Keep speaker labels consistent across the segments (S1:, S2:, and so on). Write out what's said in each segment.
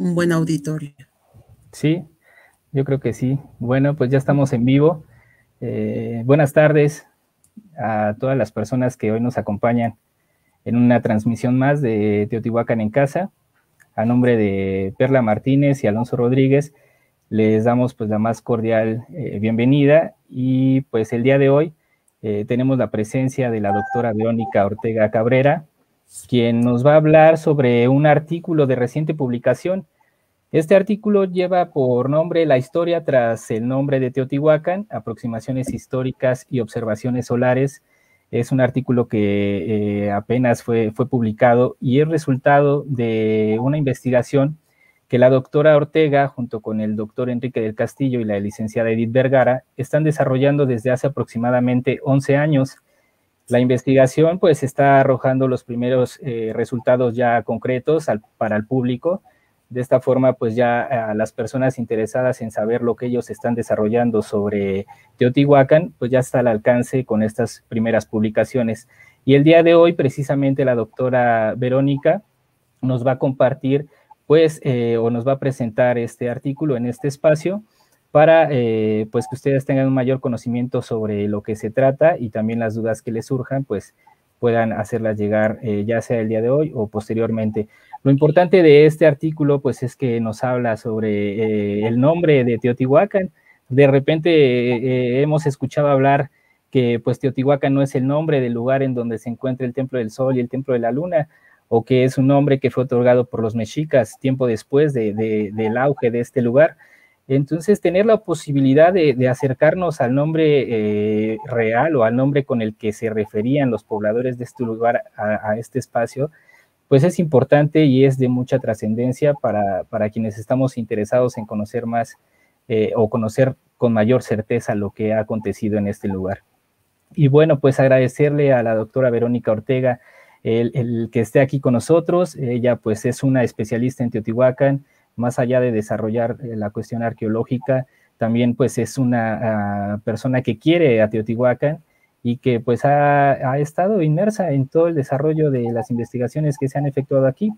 S1: un buen auditorio.
S2: Sí, yo creo que sí. Bueno, pues ya estamos en vivo. Eh, buenas tardes a todas las personas que hoy nos acompañan en una transmisión más de Teotihuacán en casa. A nombre de Perla Martínez y Alonso Rodríguez, les damos pues la más cordial eh, bienvenida y pues el día de hoy eh, tenemos la presencia de la doctora Verónica Ortega Cabrera, quien nos va a hablar sobre un artículo de reciente publicación. Este artículo lleva por nombre La historia tras el nombre de Teotihuacán, aproximaciones históricas y observaciones solares. Es un artículo que eh, apenas fue, fue publicado y es resultado de una investigación que la doctora Ortega, junto con el doctor Enrique del Castillo y la licenciada Edith Vergara, están desarrollando desde hace aproximadamente 11 años la investigación pues está arrojando los primeros eh, resultados ya concretos para el público. De esta forma pues ya a las personas interesadas en saber lo que ellos están desarrollando sobre Teotihuacán pues ya está al alcance con estas primeras publicaciones. Y el día de hoy precisamente la doctora Verónica nos va a compartir pues eh, o nos va a presentar este artículo en este espacio para eh, pues, que ustedes tengan un mayor conocimiento sobre lo que se trata y también las dudas que les surjan, pues puedan hacerlas llegar eh, ya sea el día de hoy o posteriormente. Lo importante de este artículo pues es que nos habla sobre eh, el nombre de Teotihuacán. De repente hemos escuchado hablar que pues Teotihuacán no es el nombre del lugar en donde se encuentra el Templo del Sol y el Templo de la Luna, o que es un nombre que fue otorgado por los mexicas tiempo después del auge de este lugar, entonces, tener la posibilidad de, acercarnos al nombre eh, real o al nombre con el que se referían los pobladores de este lugar a, este espacio, pues es importante y es de mucha trascendencia para, quienes estamos interesados en conocer más eh, o conocer con mayor certeza lo que ha acontecido en este lugar. Y bueno, pues agradecerle a la doctora Verónica Ortega el, el que esté aquí con nosotros. Ella pues es una especialista en Teotihuacán más allá de desarrollar eh, la cuestión arqueológica, también pues es una ah, persona que quiere a Teotihuacán y que pues ha, estado inmersa en todo el desarrollo de las investigaciones que se han efectuado aquí.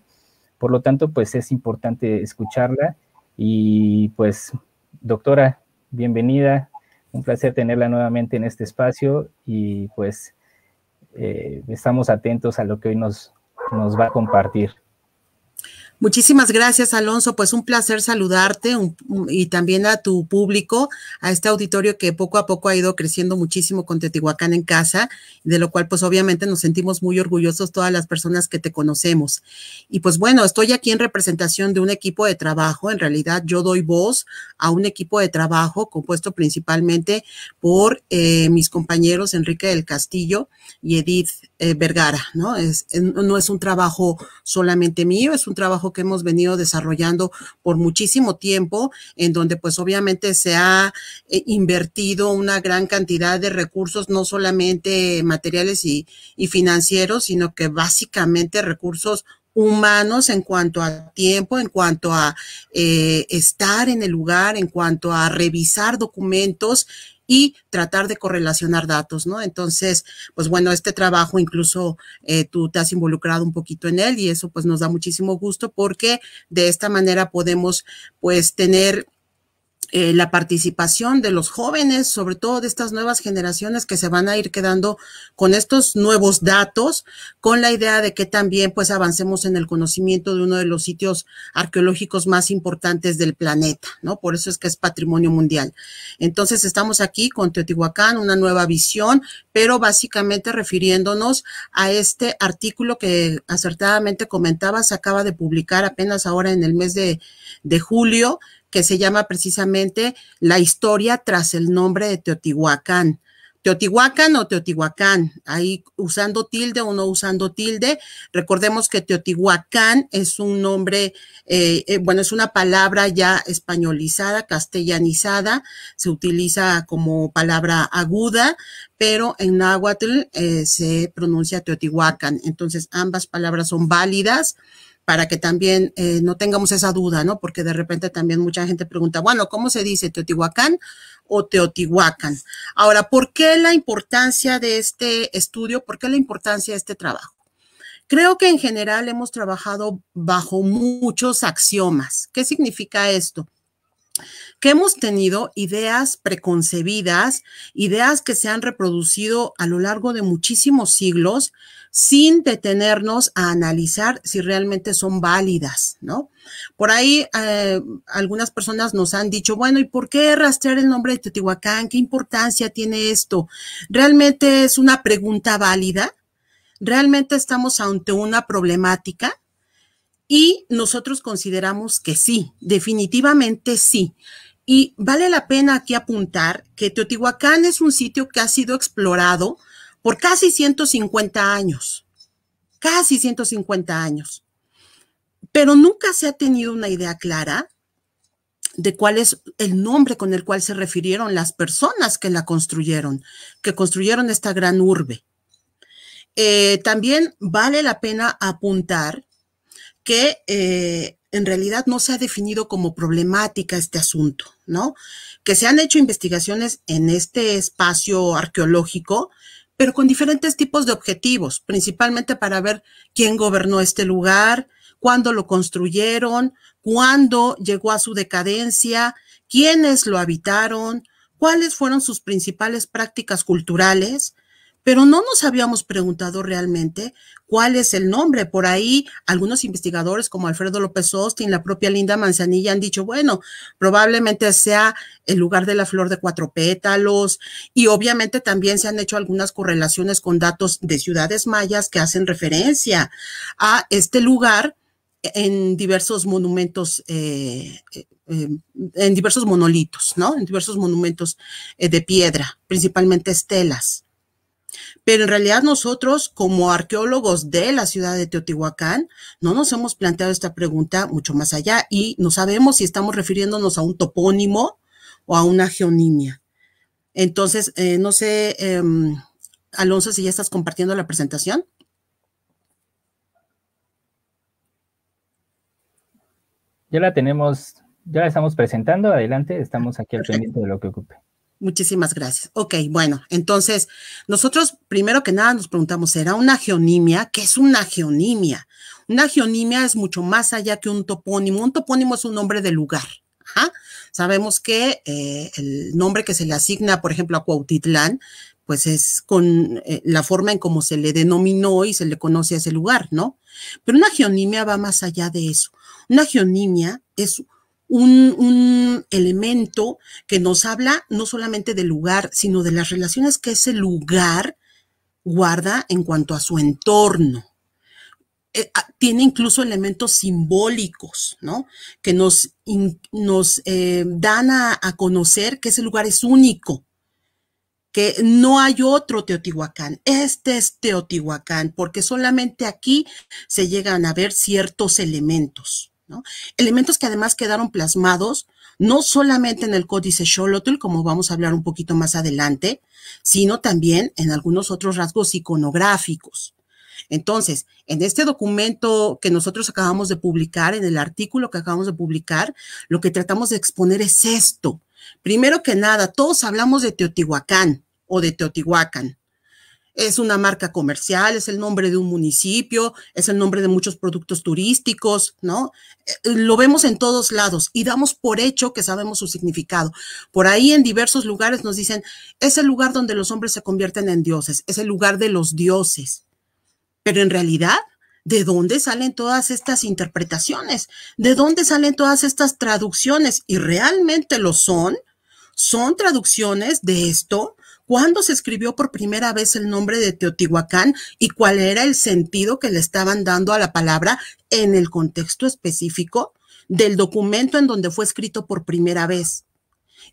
S2: Por lo tanto, pues es importante escucharla y pues doctora, bienvenida, un placer tenerla nuevamente en este espacio y pues eh, estamos atentos a lo que hoy nos, nos va a compartir.
S1: Muchísimas gracias, Alonso. Pues un placer saludarte y también a tu público, a este auditorio que poco a poco ha ido creciendo muchísimo con Teotihuacán en casa, de lo cual pues obviamente nos sentimos muy orgullosos todas las personas que te conocemos. Y pues bueno, estoy aquí en representación de un equipo de trabajo. En realidad yo doy voz a un equipo de trabajo compuesto principalmente por eh, mis compañeros Enrique del Castillo y Edith eh, Vergara, ¿no? Es, eh, no es un trabajo solamente mío, es un trabajo que hemos venido desarrollando por muchísimo tiempo, en donde pues obviamente se ha eh, invertido una gran cantidad de recursos, no solamente materiales y, financieros, sino que básicamente recursos humanos en cuanto a tiempo, en cuanto a eh, estar en el lugar, en cuanto a revisar documentos, y tratar de correlacionar datos, ¿no? Entonces, pues bueno, este trabajo incluso eh, tú te has involucrado un poquito en él y eso pues nos da muchísimo gusto porque de esta manera podemos pues tener eh, la participación de los jóvenes, sobre todo de estas nuevas generaciones que se van a ir quedando con estos nuevos datos, con la idea de que también pues avancemos en el conocimiento de uno de los sitios arqueológicos más importantes del planeta, ¿no? Por eso es que es patrimonio mundial. Entonces estamos aquí con Teotihuacán, una nueva visión, pero básicamente refiriéndonos a este artículo que acertadamente comentaba, se acaba de publicar apenas ahora en el mes de, de julio, que se llama precisamente La historia tras el nombre de Teotihuacán. Teotihuacán o Teotihuacán, ahí usando tilde o no usando tilde. Recordemos que Teotihuacán es un nombre, eh, eh, bueno, es una palabra ya españolizada, castellanizada, se utiliza como palabra aguda, pero en náhuatl eh, se pronuncia Teotihuacán. Entonces, ambas palabras son válidas para que también eh, no tengamos esa duda, ¿no? Porque de repente también mucha gente pregunta, bueno, ¿cómo se dice Teotihuacán o Teotihuacán? Ahora, ¿por qué la importancia de este estudio? ¿Por qué la importancia de este trabajo? Creo que en general hemos trabajado bajo muchos axiomas. ¿Qué significa esto? que hemos tenido ideas preconcebidas, ideas que se han reproducido a lo largo de muchísimos siglos sin detenernos a analizar si realmente son válidas, ¿no? Por ahí eh, algunas personas nos han dicho, bueno, ¿y por qué rastrear el nombre de Teotihuacán? ¿Qué importancia tiene esto? ¿Realmente es una pregunta válida? ¿Realmente estamos ante una problemática? Y nosotros consideramos que sí, definitivamente sí. Y vale la pena aquí apuntar que Teotihuacán es un sitio que ha sido explorado por casi 150 años, casi 150 años. Pero nunca se ha tenido una idea clara de cuál es el nombre con el cual se refirieron las personas que la construyeron, que construyeron esta gran urbe. Eh, también vale la pena apuntar que eh, en realidad no se ha definido como problemática este asunto, ¿no? Que se han hecho investigaciones en este espacio arqueológico pero con diferentes tipos de objetivos, principalmente para ver quién gobernó este lugar, cuándo lo construyeron, cuándo llegó a su decadencia, quiénes lo habitaron, cuáles fueron sus principales prácticas culturales, pero no nos habíamos preguntado realmente cuál es el nombre. Por ahí algunos investigadores como Alfredo López Austin, la propia Linda Manzanilla han dicho, bueno, probablemente sea el lugar de la flor de cuatro pétalos y obviamente también se han hecho algunas correlaciones con datos de ciudades mayas que hacen referencia a este lugar en diversos monumentos, eh, eh, eh, en diversos monolitos, ¿no? En diversos monumentos de piedra, principalmente estelas. Pero en realidad nosotros, como arqueólogos de la ciudad de Teotihuacán, no nos hemos planteado esta pregunta mucho más allá y no sabemos si estamos refiriéndonos a un topónimo o a una geonimia. Entonces, eh, no sé, em, Alonso, si ya estás compartiendo la presentación.
S2: Ya la tenemos, ya la estamos presentando. Adelante, estamos aquí al pendiente de lo que ocupe.
S1: Muchísimas gracias. Ok, bueno, entonces nosotros primero que nada nos preguntamos, ¿será una geonimia? ¿Qué es una geonimia? Una geonimia es mucho más allá que un topónimo. Un topónimo es un nombre de lugar. Sabemos que eh, el nombre que se le asigna, por ejemplo, a Cuautitlán, pues es con eh, la forma en cómo se le denominó y se le conoce a ese lugar, ¿no? Pero una geonimia va más allá de eso. Una geonimia es un, elemento que nos habla no solamente del lugar, sino de las relaciones que ese lugar guarda en cuanto a su entorno. Eh, ah, tiene incluso elementos simbólicos, ¿no? Que nos, nos eh, dan a, conocer que ese lugar es único, que no hay otro Teotihuacán. Este es Teotihuacán, porque solamente aquí se llegan a ver ciertos elementos. Elementos que además quedaron plasmados no solamente en el códice Xolotl, como vamos a hablar un poquito más adelante, sino también en algunos otros rasgos iconográficos. Entonces, en este documento que nosotros acabamos de publicar, en el artículo que acabamos de publicar, lo que tratamos de exponer es esto. Primero que nada, todos hablamos de Teotihuacán o de Teotihuacán, es una marca comercial, es el nombre de un municipio, es el nombre de muchos productos turísticos, ¿no? Eh, eh, lo vemos en todos lados y damos por hecho que sabemos su significado. Por ahí en diversos lugares nos dicen, es el lugar donde los hombres se convierten en dioses, es el lugar de los dioses. Pero en realidad, ¿de dónde salen todas estas interpretaciones? ¿De dónde salen todas estas traducciones? Y realmente lo son, son traducciones de esto cuándo se escribió por primera vez el nombre de Teotihuacán y cuál era el sentido que le estaban dando a la palabra en el contexto específico del documento en donde fue escrito por primera vez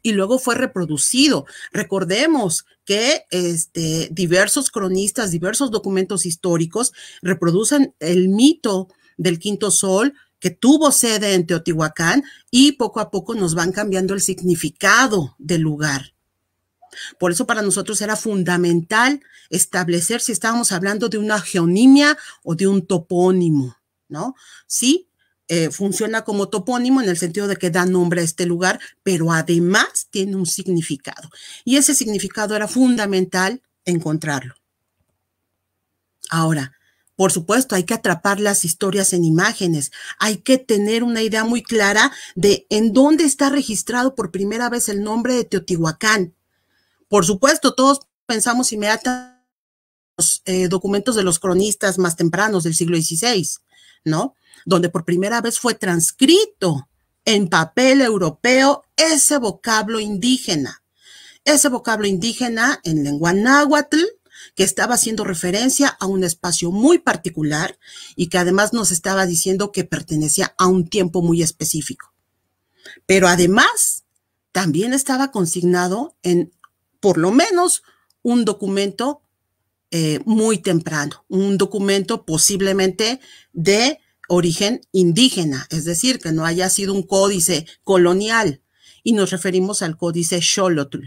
S1: y luego fue reproducido. Recordemos que este, diversos cronistas, diversos documentos históricos reproducen el mito del quinto sol que tuvo sede en Teotihuacán y poco a poco nos van cambiando el significado del lugar. Por eso para nosotros era fundamental establecer si estábamos hablando de una geonimia o de un topónimo, ¿no? Sí, eh, funciona como topónimo en el sentido de que da nombre a este lugar, pero además tiene un significado. Y ese significado era fundamental encontrarlo. Ahora, por supuesto, hay que atrapar las historias en imágenes, hay que tener una idea muy clara de en dónde está registrado por primera vez el nombre de Teotihuacán. Por supuesto, todos pensamos inmediatamente los eh, documentos de los cronistas más tempranos del siglo XVI, ¿no? Donde por primera vez fue transcrito en papel europeo ese vocablo indígena, ese vocablo indígena en lengua náhuatl que estaba haciendo referencia a un espacio muy particular y que además nos estaba diciendo que pertenecía a un tiempo muy específico. Pero además, también estaba consignado en por lo menos un documento eh, muy temprano, un documento posiblemente de origen indígena, es decir, que no haya sido un códice colonial. Y nos referimos al códice Xolotl.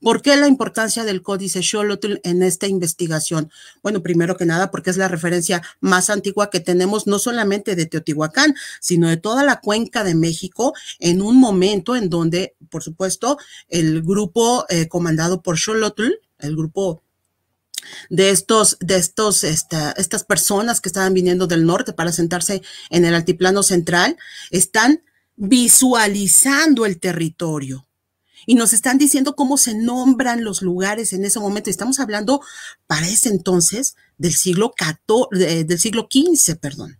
S1: ¿Por qué la importancia del Códice Xolotl en esta investigación? Bueno, primero que nada, porque es la referencia más antigua que tenemos, no solamente de Teotihuacán, sino de toda la cuenca de México, en un momento en donde, por supuesto, el grupo eh, comandado por Xolotl, el grupo de estos, de estos, estas personas que estaban viniendo del norte para sentarse en el altiplano central, están visualizando el territorio y nos están diciendo cómo se nombran los lugares en ese momento. Estamos hablando para ese entonces del siglo XIV, del siglo XV, perdón,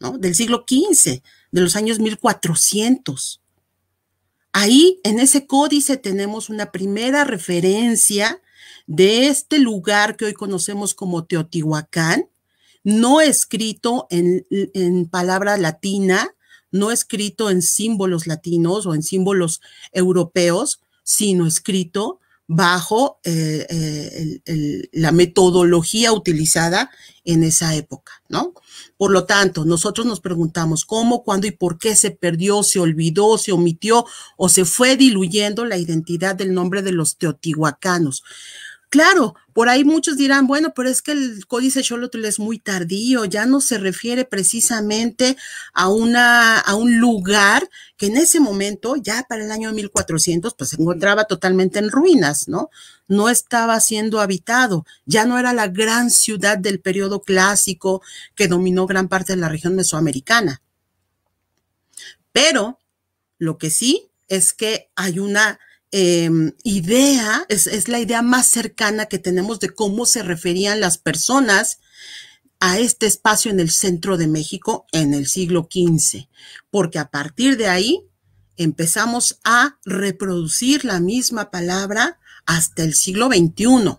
S1: ¿no? Del siglo XV, de los años 1400. Ahí, en ese códice, tenemos una primera referencia de este lugar que hoy conocemos como Teotihuacán, no escrito en, en palabra latina, no escrito en símbolos latinos o en símbolos europeos, sino escrito bajo eh, eh, la metodología utilizada en esa época, ¿no? Por lo tanto, nosotros nos preguntamos cómo, cuándo y por qué se perdió, se olvidó, se omitió o se fue diluyendo la identidad del nombre de los teotihuacanos. Claro, por ahí muchos dirán, bueno, pero es que el códice Xolotl es muy tardío, ya no se refiere precisamente a, una, a un lugar que en ese momento, ya para el año 1400, pues se encontraba totalmente en ruinas, ¿no? No estaba siendo habitado, ya no era la gran ciudad del periodo clásico que dominó gran parte de la región mesoamericana. Pero lo que sí es que hay una Em, idea, es, es la idea más cercana que tenemos de cómo se referían las personas a este espacio en el centro de México en el siglo XV, porque a partir de ahí empezamos a reproducir la misma palabra hasta el siglo XXI.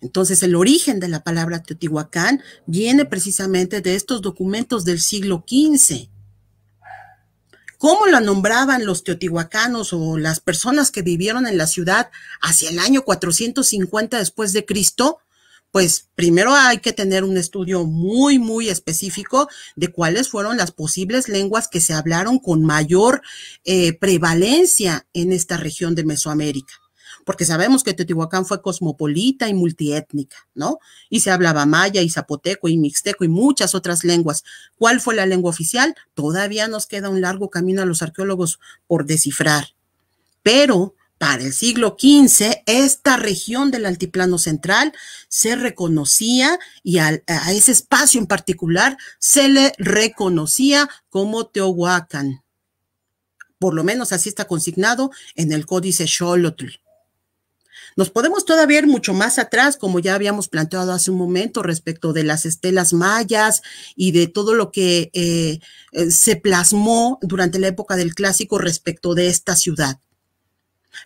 S1: Entonces, el origen de la palabra Teotihuacán viene precisamente de estos documentos del siglo XV cómo la nombraban los teotihuacanos o las personas que vivieron en la ciudad hacia el año 450 después de Cristo, pues primero hay que tener un estudio muy, muy específico de cuáles fueron las posibles lenguas que se hablaron con mayor eh, prevalencia en esta región de Mesoamérica porque sabemos que Teotihuacán fue cosmopolita y multiétnica, ¿no? Y se hablaba maya y zapoteco y mixteco y muchas otras lenguas. ¿Cuál fue la lengua oficial? Todavía nos queda un largo camino a los arqueólogos por descifrar. Pero para el siglo XV, esta región del Altiplano Central se reconocía y a, ese espacio en particular se le reconocía como Teotihuacán. Por lo menos así está consignado en el Códice Xolotl. Nos podemos todavía ir mucho más atrás, como ya habíamos planteado hace un momento, respecto de las estelas mayas y de todo lo que eh, eh, se plasmó durante la época del clásico respecto de esta ciudad.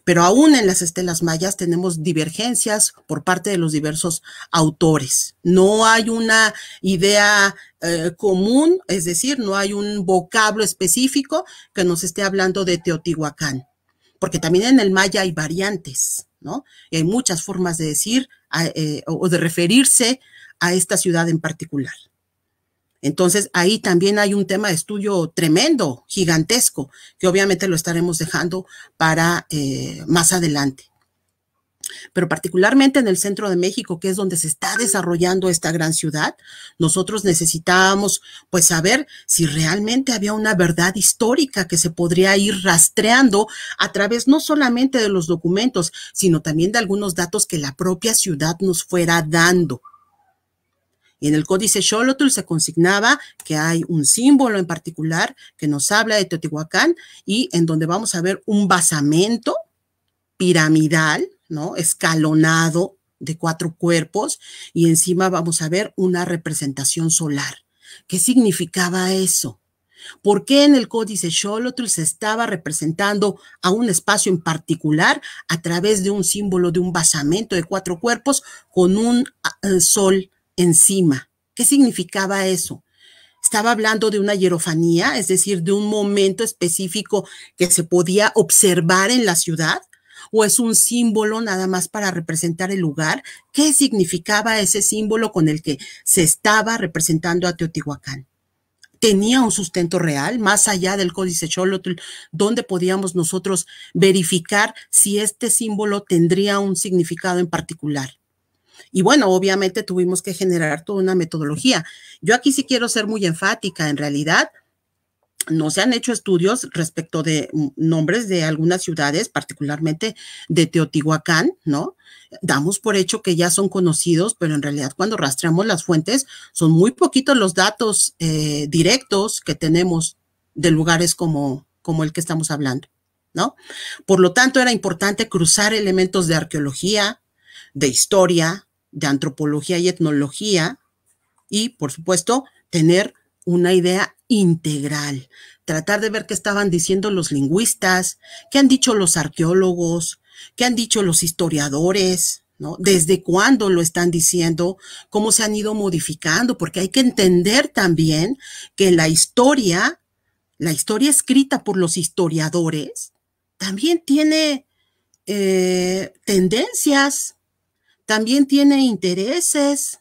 S1: Pero aún en las estelas mayas tenemos divergencias por parte de los diversos autores. No hay una idea eh, común, es decir, no hay un vocablo específico que nos esté hablando de Teotihuacán, porque también en el maya hay variantes. Y hay muchas formas de decir eh, o de referirse a esta ciudad en particular. Entonces, ahí también hay un tema de estudio tremendo, gigantesco, que obviamente lo estaremos dejando para eh, más adelante pero particularmente en el centro de México, que es donde se está desarrollando esta gran ciudad, nosotros necesitábamos pues saber si realmente había una verdad histórica que se podría ir rastreando a través no solamente de los documentos, sino también de algunos datos que la propia ciudad nos fuera dando. Y en el códice Xolotl se consignaba que hay un símbolo en particular que nos habla de Teotihuacán y en donde vamos a ver un basamento piramidal Escalonado de cuatro cuerpos y encima vamos a ver una representación solar. ¿Qué significaba eso? ¿Por qué en el códice Xolotl se estaba representando a un espacio en particular a través de un símbolo de un basamento de cuatro cuerpos con un ah, eh, sol encima? ¿Qué significaba eso? Estaba hablando de una hierofanía, es decir, de un momento específico que se podía observar en la ciudad o es un símbolo nada más para representar el lugar? ¿Qué significaba ese símbolo con el que se estaba representando a Teotihuacán? tenía un sustento real, más allá del códice Cholotl, donde podíamos nosotros verificar si este símbolo tendría un significado en particular. Y bueno, obviamente tuvimos que generar toda una metodología. Yo aquí sí quiero ser muy enfática, en realidad no se han hecho estudios respecto de nombres de algunas ciudades, particularmente de Teotihuacán, ¿no? Damos por hecho que ya son conocidos, pero en realidad cuando rastreamos las fuentes son muy poquitos los datos eh, directos que tenemos de lugares como, como el que estamos hablando, ¿no? Por lo tanto, era importante cruzar elementos de arqueología, de historia, de antropología y etnología y, por supuesto, tener una idea integral, tratar de ver qué estaban diciendo los lingüistas, qué han dicho los arqueólogos, qué han dicho los historiadores, ¿no? Desde cuándo lo están diciendo, cómo se han ido modificando, porque hay que entender también que la historia, la historia escrita por los historiadores, también tiene eh, tendencias, también tiene intereses,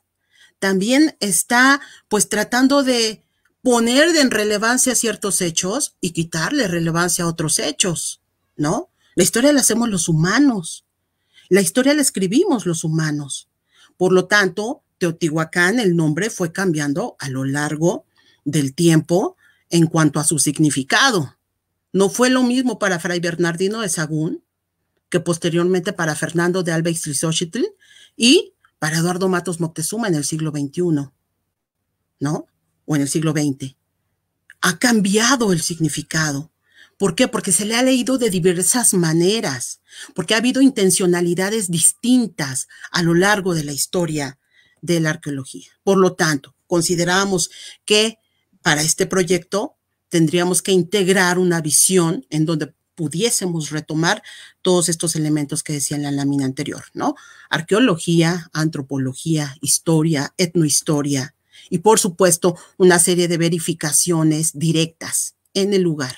S1: también está pues tratando de poner en relevancia ciertos hechos y quitarle relevancia a otros hechos, ¿no? La historia la hacemos los humanos, la historia la escribimos los humanos. Por lo tanto, Teotihuacán, el nombre fue cambiando a lo largo del tiempo en cuanto a su significado. No fue lo mismo para Fray Bernardino de Sagún que posteriormente para Fernando de Alba y y para Eduardo Matos Moctezuma en el siglo XXI. ¿No? o en el siglo XX, ha cambiado el significado. ¿Por qué? Porque se le ha leído de diversas maneras, porque ha habido intencionalidades distintas a lo largo de la historia de la arqueología. Por lo tanto, consideramos que para este proyecto tendríamos que integrar una visión en donde pudiésemos retomar todos estos elementos que decía en la lámina anterior, ¿no? Arqueología, antropología, historia, etnohistoria, y por supuesto una serie de verificaciones directas en el lugar.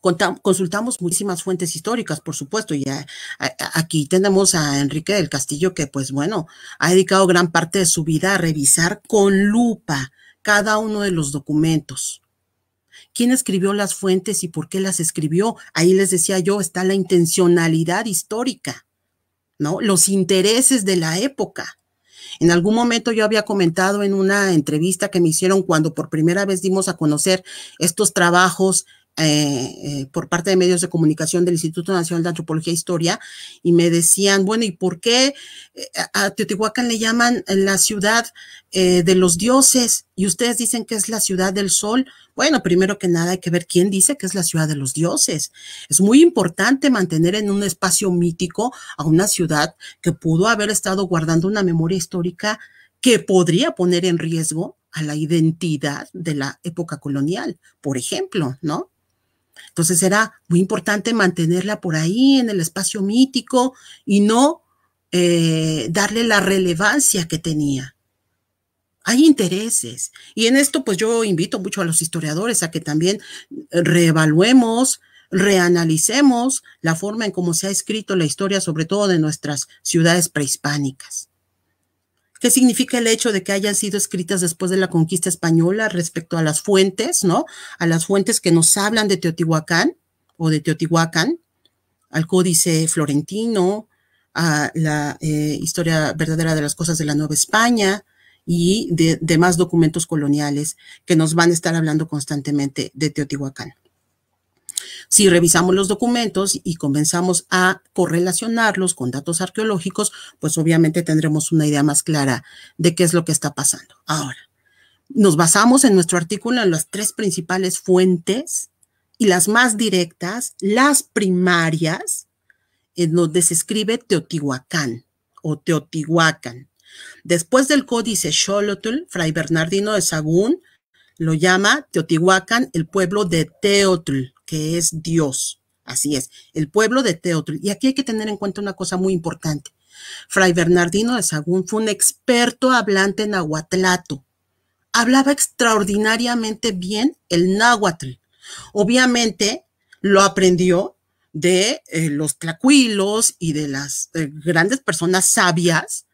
S1: Consultamos muchísimas fuentes históricas, por supuesto, y aquí tenemos a Enrique del Castillo que, pues bueno, ha dedicado gran parte de su vida a revisar con lupa cada uno de los documentos. ¿Quién escribió las fuentes y por qué las escribió? Ahí les decía yo, está la intencionalidad histórica, ¿no? Los intereses de la época. En algún momento yo había comentado en una entrevista que me hicieron cuando por primera vez dimos a conocer estos trabajos eh, eh, por parte de medios de comunicación del Instituto Nacional de Antropología e Historia y me decían, bueno, ¿y por qué eh, a Teotihuacán le llaman la ciudad eh, de los dioses y ustedes dicen que es la ciudad del sol? Bueno, primero que nada hay que ver quién dice que es la ciudad de los dioses. Es muy importante mantener en un espacio mítico a una ciudad que pudo haber estado guardando una memoria histórica que podría poner en riesgo a la identidad de la época colonial, por ejemplo, ¿no? Entonces era muy importante mantenerla por ahí, en el espacio mítico, y no eh, darle la relevancia que tenía. Hay intereses. Y en esto, pues yo invito mucho a los historiadores a que también reevaluemos, reanalicemos la forma en cómo se ha escrito la historia, sobre todo de nuestras ciudades prehispánicas. ¿Qué significa el hecho de que hayan sido escritas después de la conquista española respecto a las fuentes, ¿no? A las fuentes que nos hablan de Teotihuacán o de Teotihuacán, al códice florentino, a la eh, historia verdadera de las cosas de la Nueva España y de demás documentos coloniales que nos van a estar hablando constantemente de Teotihuacán. Si revisamos los documentos y comenzamos a correlacionarlos con datos arqueológicos, pues obviamente tendremos una idea más clara de qué es lo que está pasando. Ahora, nos basamos en nuestro artículo en las tres principales fuentes y las más directas, las primarias, en donde se escribe Teotihuacán o Teotihuacán. Después del códice Xolotl, Fray Bernardino de Sagún lo llama Teotihuacán, el pueblo de Teotl que es Dios. Así es, el pueblo de Teotl. Y aquí hay que tener en cuenta una cosa muy importante. Fray Bernardino de Sagún fue un experto hablante en nahuatlato. Hablaba extraordinariamente bien el náhuatl. Obviamente lo aprendió de eh, los tlacuilos y de las eh, grandes personas sabias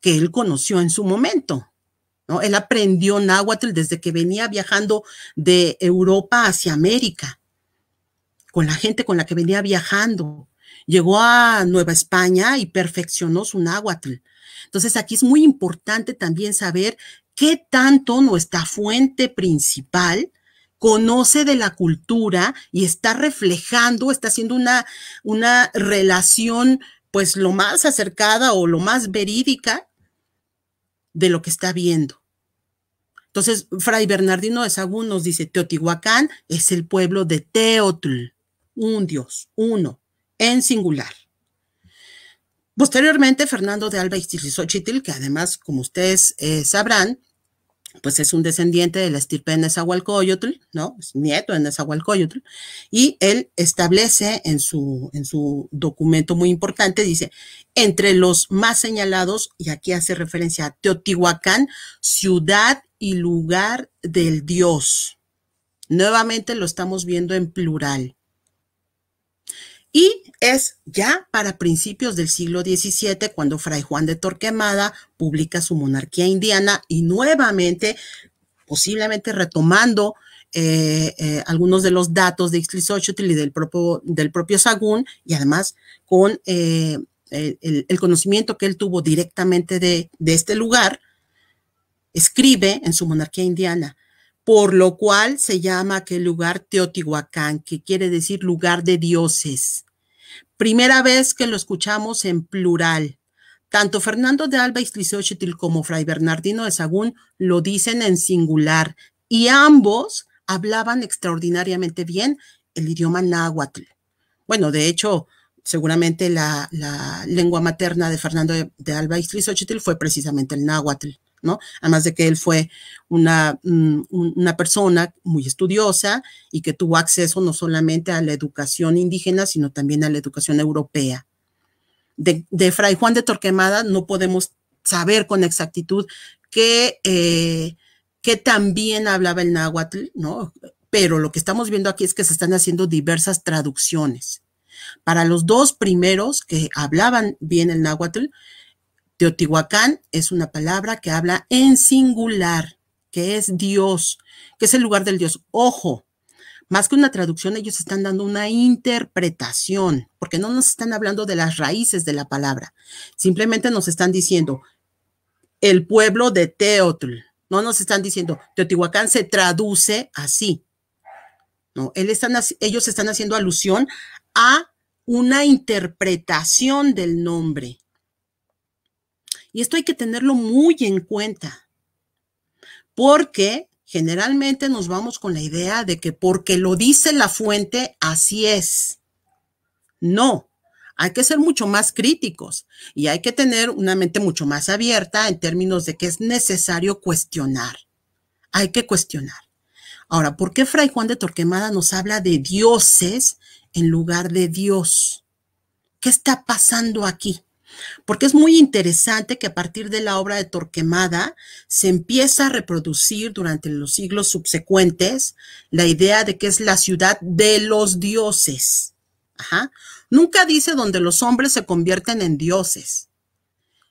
S1: que él conoció en su momento. ¿no? Él aprendió náhuatl desde que venía viajando de Europa hacia América con la gente con la que venía viajando. Llegó a Nueva España y perfeccionó su náhuatl. Entonces aquí es muy importante también saber qué tanto nuestra fuente principal conoce de la cultura y está reflejando, está haciendo una, una relación pues lo más acercada o lo más verídica de lo que está viendo. Entonces, Fray Bernardino de Sagún nos dice, Teotihuacán es el pueblo de Teotl un Dios, uno, en singular. Posteriormente, Fernando de Alba Ixtlilxochitl, que además, como ustedes eh, sabrán, pues es un descendiente de la estirpe de Nezahualcóyotl, ¿no? Es nieto de Nezahualcóyotl, y él establece en su, en su documento muy importante, dice, entre los más señalados, y aquí hace referencia a Teotihuacán, ciudad y lugar del dios. Nuevamente lo estamos viendo en plural y es ya para principios del siglo XVII cuando Fray Juan de Torquemada publica su monarquía indiana y nuevamente, posiblemente retomando eh, eh, algunos de los datos de Ixtlisochtli y del propio, del propio Sagún y además con eh, el, conocimiento que él tuvo directamente de este lugar, escribe en su monarquía indiana, por lo cual se llama aquel lugar Teotihuacán, que quiere decir lugar de dioses. Primera vez que lo escuchamos en plural. Tanto Fernando de Alba y trisochetil como Fray Bernardino de Sagún lo dicen en singular y ambos hablaban extraordinariamente bien el idioma náhuatl. Bueno, de hecho, seguramente la, lengua materna de Fernando de, Alba Alba fue precisamente el náhuatl. Además de que él fue mm, una, persona muy estudiosa y que tuvo acceso no solamente a la educación indígena, sino también a la educación europea. De, Fray Juan de Torquemada no podemos saber con exactitud qué eh, también hablaba el náhuatl, Pero lo que estamos viendo aquí es que se están haciendo diversas traducciones. Para los dos primeros que hablaban bien el náhuatl, Teotihuacán es una palabra que habla en singular, que es Dios, que es el lugar del Dios. Ojo, más que una traducción, ellos están dando una interpretación, porque no nos están hablando de las raíces de la palabra. Simplemente nos están diciendo el pueblo de Teotl. No nos están diciendo Teotihuacán se traduce así. No, ellos están haciendo alusión a una interpretación del nombre. Y esto hay que tenerlo muy en cuenta, porque generalmente nos vamos con la idea de que porque lo dice la fuente, así es. No, hay que ser mucho más críticos y hay que tener una mente mucho más abierta en términos de que es necesario cuestionar. Hay que cuestionar. Ahora, ¿por qué Fray Juan de Torquemada nos habla de dioses en lugar de Dios? ¿Qué está pasando aquí? porque es muy interesante que a partir de la obra de Torquemada se empieza a reproducir durante los siglos subsecuentes la idea de que es la ciudad de los dioses. Nunca dice donde los hombres se convierten en dioses.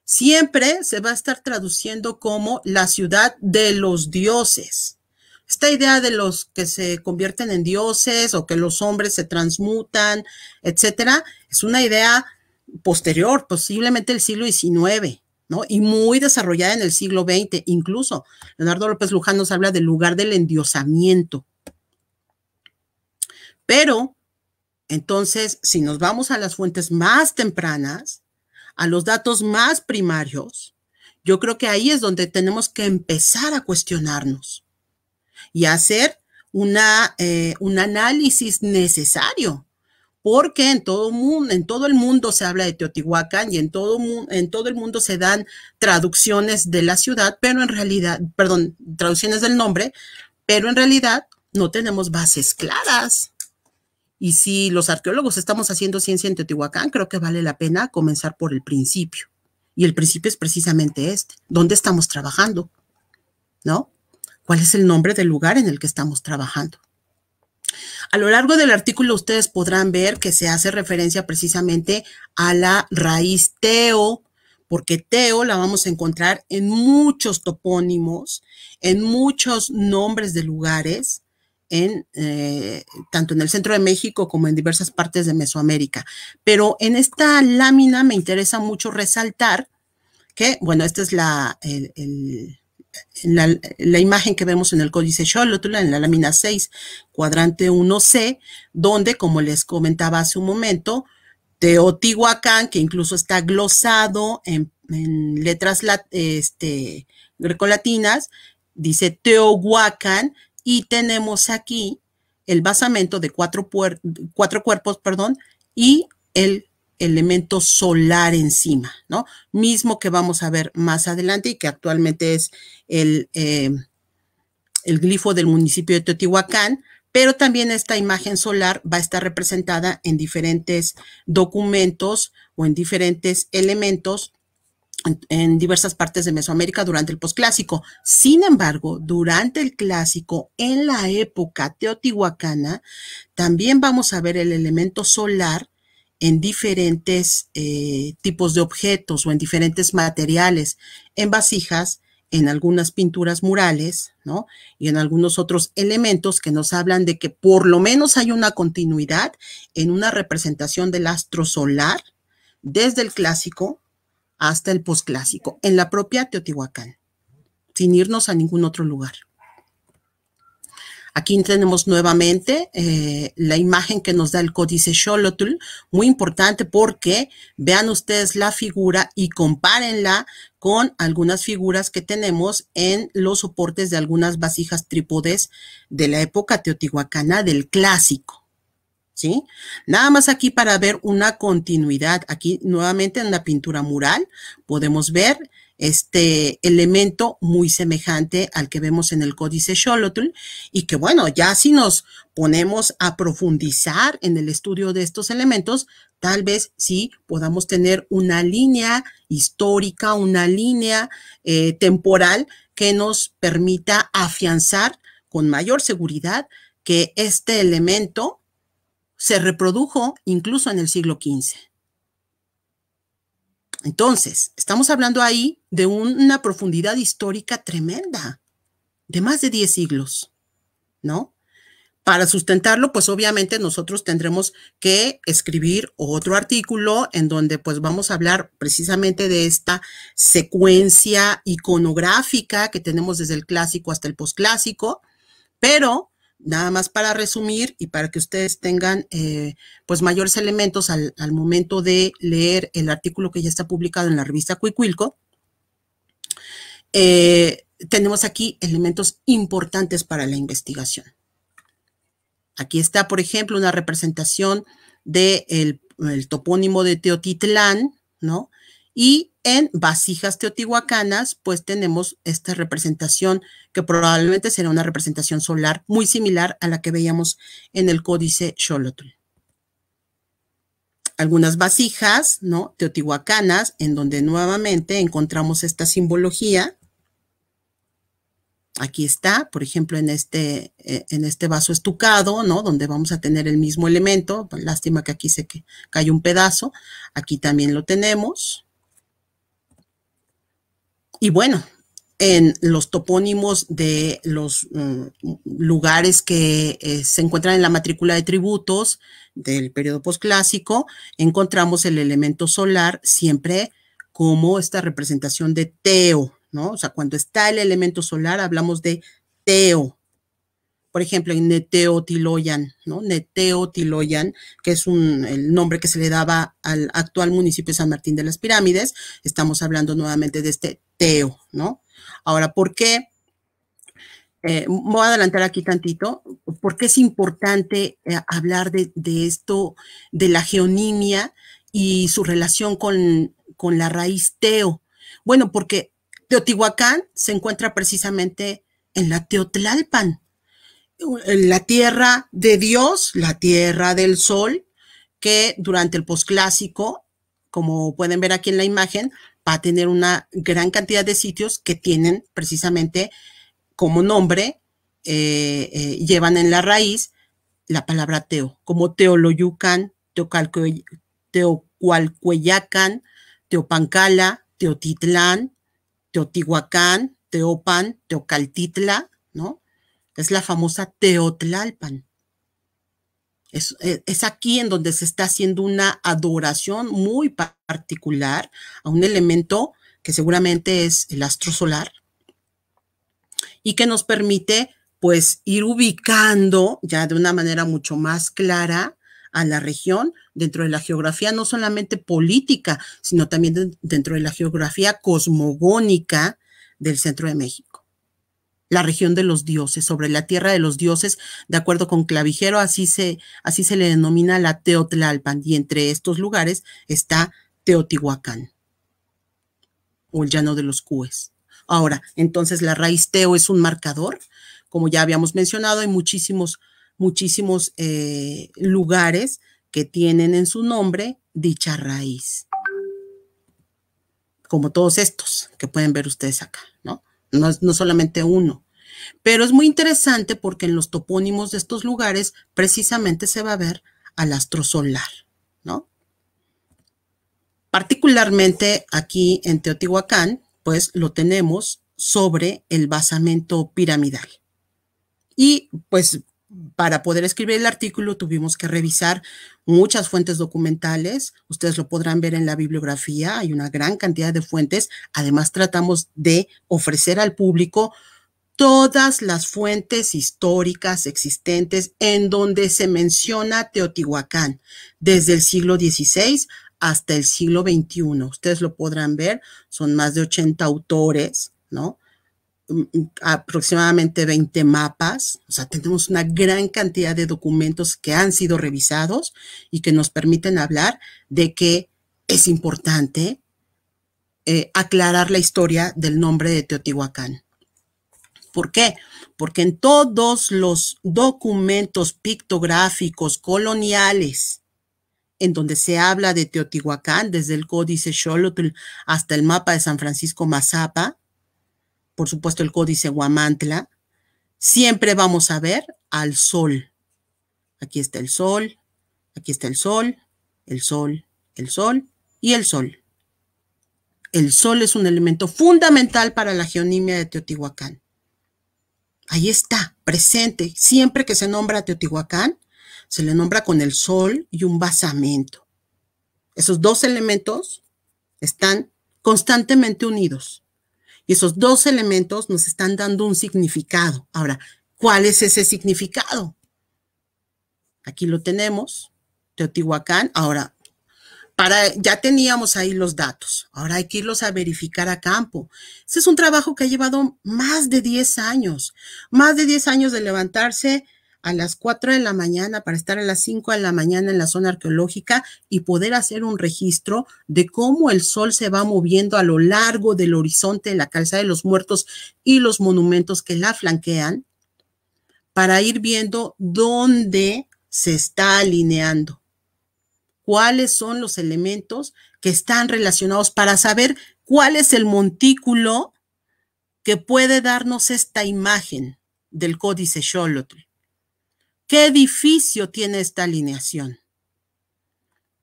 S1: Siempre se va a estar traduciendo como la ciudad de los dioses. Esta idea de los que se convierten en dioses o que los hombres se transmutan, etcétera, es una idea posterior, posiblemente el siglo XIX, ¿no? Y muy desarrollada en el siglo XX. Incluso Leonardo López Luján nos habla del lugar del endiosamiento. Pero, entonces, si nos vamos a las fuentes más tempranas, a los datos más primarios, yo creo que ahí es donde tenemos que empezar a cuestionarnos y hacer una, eh, un análisis necesario porque en todo, mundo, en todo el mundo se habla de Teotihuacán y en todo, en todo el mundo se dan traducciones de la ciudad, pero en realidad, perdón, traducciones del nombre, pero en realidad no tenemos bases claras. Y si los arqueólogos estamos haciendo ciencia en Teotihuacán, creo que vale la pena comenzar por el principio. Y el principio es precisamente este, ¿dónde estamos trabajando? ¿No? ¿Cuál es el nombre del lugar en el que estamos trabajando? A lo largo del artículo ustedes podrán ver que se hace referencia precisamente a la raíz teo, porque teo la vamos a encontrar en muchos topónimos, en muchos nombres de lugares, en, eh, tanto en el centro de México como en diversas partes de Mesoamérica. Pero en esta lámina me interesa mucho resaltar que, bueno, esta es la, el, la, imagen que vemos en el códice Xolotl, en la lámina 6, cuadrante 1C, donde, como les comentaba hace un momento, Teotihuacán, que incluso está glosado en, letras este, grecolatinas, dice Teohuacán, y tenemos aquí el basamento de cuatro, cuatro cuerpos perdón, y el elemento solar encima, ¿no? Mismo que vamos a ver más adelante y que actualmente es el, eh, el glifo del municipio de Teotihuacán, pero también esta imagen solar va a estar representada en diferentes documentos o en diferentes elementos en, en, diversas partes de Mesoamérica durante el posclásico. Sin embargo, durante el clásico, en la época teotihuacana, también vamos a ver el elemento solar en diferentes eh, tipos de objetos o en diferentes materiales, en vasijas, en algunas pinturas murales, ¿no? Y en algunos otros elementos que nos hablan de que por lo menos hay una continuidad en una representación del astro solar desde el clásico hasta el posclásico, en la propia Teotihuacán, sin irnos a ningún otro lugar. Aquí tenemos nuevamente eh, la imagen que nos da el códice Xolotl, muy importante porque vean ustedes la figura y compárenla con algunas figuras que tenemos en los soportes de algunas vasijas trípodes de la época teotihuacana del clásico. ¿Sí? Nada más aquí para ver una continuidad. Aquí nuevamente en la pintura mural podemos ver este elemento muy semejante al que vemos en el Códice Xolotl y que bueno, ya si nos ponemos a profundizar en el estudio de estos elementos, tal vez sí podamos tener una línea histórica, una línea eh, temporal que nos permita afianzar con mayor seguridad que este elemento se reprodujo incluso en el siglo XV. Entonces, estamos hablando ahí de una profundidad histórica tremenda, de más de 10 siglos, ¿no? Para sustentarlo, pues obviamente nosotros tendremos que escribir otro artículo en donde pues vamos a hablar precisamente de esta secuencia iconográfica que tenemos desde el clásico hasta el posclásico, pero Nada más para resumir y para que ustedes tengan eh, pues mayores elementos al, momento de leer el artículo que ya está publicado en la revista Cuicuilco, eh, tenemos aquí elementos importantes para la investigación. Aquí está, por ejemplo, una representación del el topónimo de Teotitlán, ¿no? Y en vasijas teotihuacanas, pues tenemos esta representación que probablemente será una representación solar muy similar a la que veíamos en el códice Xolotl. Algunas vasijas, ¿no? Teotihuacanas, en donde nuevamente encontramos esta simbología. Aquí está, por ejemplo, en este, e, en este vaso estucado, ¿no? Donde vamos a tener el mismo elemento. Lástima que aquí se cae un pedazo. Aquí también lo tenemos. Y bueno, en los topónimos de los mm, lugares que eh, se encuentran en la matrícula de tributos del periodo posclásico, encontramos el elemento solar siempre como esta representación de teo, ¿no? O sea, cuando está el elemento solar hablamos de teo. Por ejemplo, en Neteotiloyan, ¿no? Neteotiloyan, que es un, el nombre que se le daba al actual municipio de San Martín de las Pirámides, estamos hablando nuevamente de este teo, ¿no? Ahora, ¿por qué? Eh, voy a adelantar aquí tantito, porque es importante eh, hablar de, esto, de la geonimia y su relación con, la raíz teo. Bueno, porque Teotihuacán se encuentra precisamente en la Teotlalpan, en la tierra de Dios, la tierra del sol, que durante el posclásico, como pueden ver aquí en la imagen, va a tener una gran cantidad de sitios que tienen precisamente como nombre, eh, eh, llevan en la raíz la palabra teo, como Teoloyucan, Teocalcue, Teopancala, Teotitlán, Teotihuacán, Teopan, Teocaltitla, ¿no? Es la famosa Teotlalpan. Eh, es, aquí en donde se está haciendo una adoración muy particular a un elemento que seguramente es el astro solar y que nos permite pues ir ubicando ya de una manera mucho más clara a la región dentro de la geografía no solamente política, sino también dentro de la geografía cosmogónica del centro de México la región de los dioses, sobre la tierra de los dioses, de acuerdo con Clavijero, así se, así se le denomina la Teotlalpan, y entre estos lugares está Teotihuacán, o el llano de los Cúes. Ahora, entonces la raíz teo es un marcador, como ya habíamos mencionado, hay muchísimos, muchísimos eh, lugares que tienen en su nombre dicha raíz, como todos estos que pueden ver ustedes acá, ¿no? no, solamente uno. Pero es muy interesante porque en los topónimos de estos lugares precisamente se va a ver al astro solar, ¿no? Particularmente aquí en Teotihuacán, pues lo tenemos sobre el basamento piramidal. Y pues para poder escribir el artículo tuvimos que revisar muchas fuentes documentales. Ustedes lo podrán ver en la bibliografía, hay una gran cantidad de fuentes. Además, tratamos de ofrecer al público todas las fuentes históricas existentes en donde se menciona Teotihuacán, desde el siglo XVI hasta el siglo XXI. Ustedes lo podrán ver, son más de 80 autores, ¿no? Mm, mm, aproximadamente 20 mapas, o sea, tenemos una gran cantidad de documentos que han sido revisados y que nos permiten hablar de que es importante eh, aclarar la historia del nombre de Teotihuacán. ¿Por qué? Porque en todos los documentos pictográficos coloniales, en donde se habla de Teotihuacán, desde el Códice Xolotl hasta el mapa de San Francisco Mazapa, por supuesto el códice Huamantla, siempre vamos a ver al sol. Aquí está el sol, aquí está el sol, el sol, el sol y el sol. El sol es un elemento fundamental para la geonimia de Teotihuacán. Ahí está, presente. Siempre que se nombra a Teotihuacán, se le nombra con el sol y un basamento. Esos dos elementos están constantemente unidos. Y esos dos elementos nos están dando un significado. Ahora, ¿cuál es ese significado? Aquí lo tenemos, Teotihuacán. Ahora, para, ya teníamos ahí los datos, ahora hay que irlos a verificar a campo. Ese es un trabajo que ha llevado más de 10 años, más de 10 años de levantarse a las 4 de la mañana para estar a las 5 de la mañana en la zona arqueológica y poder hacer un registro de cómo el sol se va moviendo a lo largo del horizonte de la calza de los muertos y los monumentos que la flanquean para ir viendo dónde se está alineando, cuáles son los elementos que están relacionados para saber cuál es el montículo que puede darnos esta imagen del códice Xolotl. ¿Qué edificio tiene esta alineación?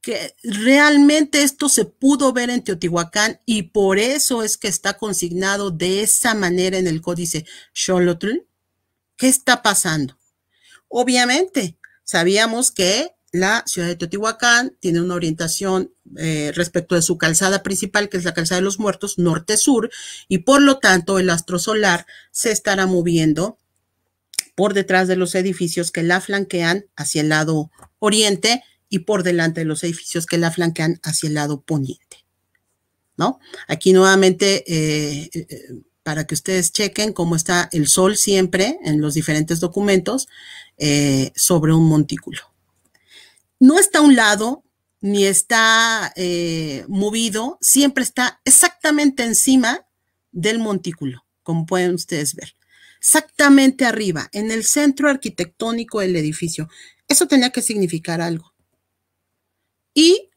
S1: Que realmente esto se pudo ver en Teotihuacán y por eso es que está consignado de esa manera en el códice Xolotl. ¿Qué está pasando? Obviamente, sabíamos que la ciudad de Teotihuacán tiene una orientación eh, respecto de su calzada principal, que es la calzada de los muertos, norte-sur, y por lo tanto el astro solar se estará moviendo por detrás de los edificios que la flanquean hacia el lado oriente y por delante de los edificios que la flanquean hacia el lado poniente. ¿No? Aquí nuevamente, eh, eh, para que ustedes chequen cómo está el sol siempre en los diferentes documentos eh, sobre un montículo. No está a un lado ni está movido, siempre está exactamente encima del montículo, como pueden ustedes ver exactamente arriba, en el centro arquitectónico del edificio. Eso tenía que significar algo. Y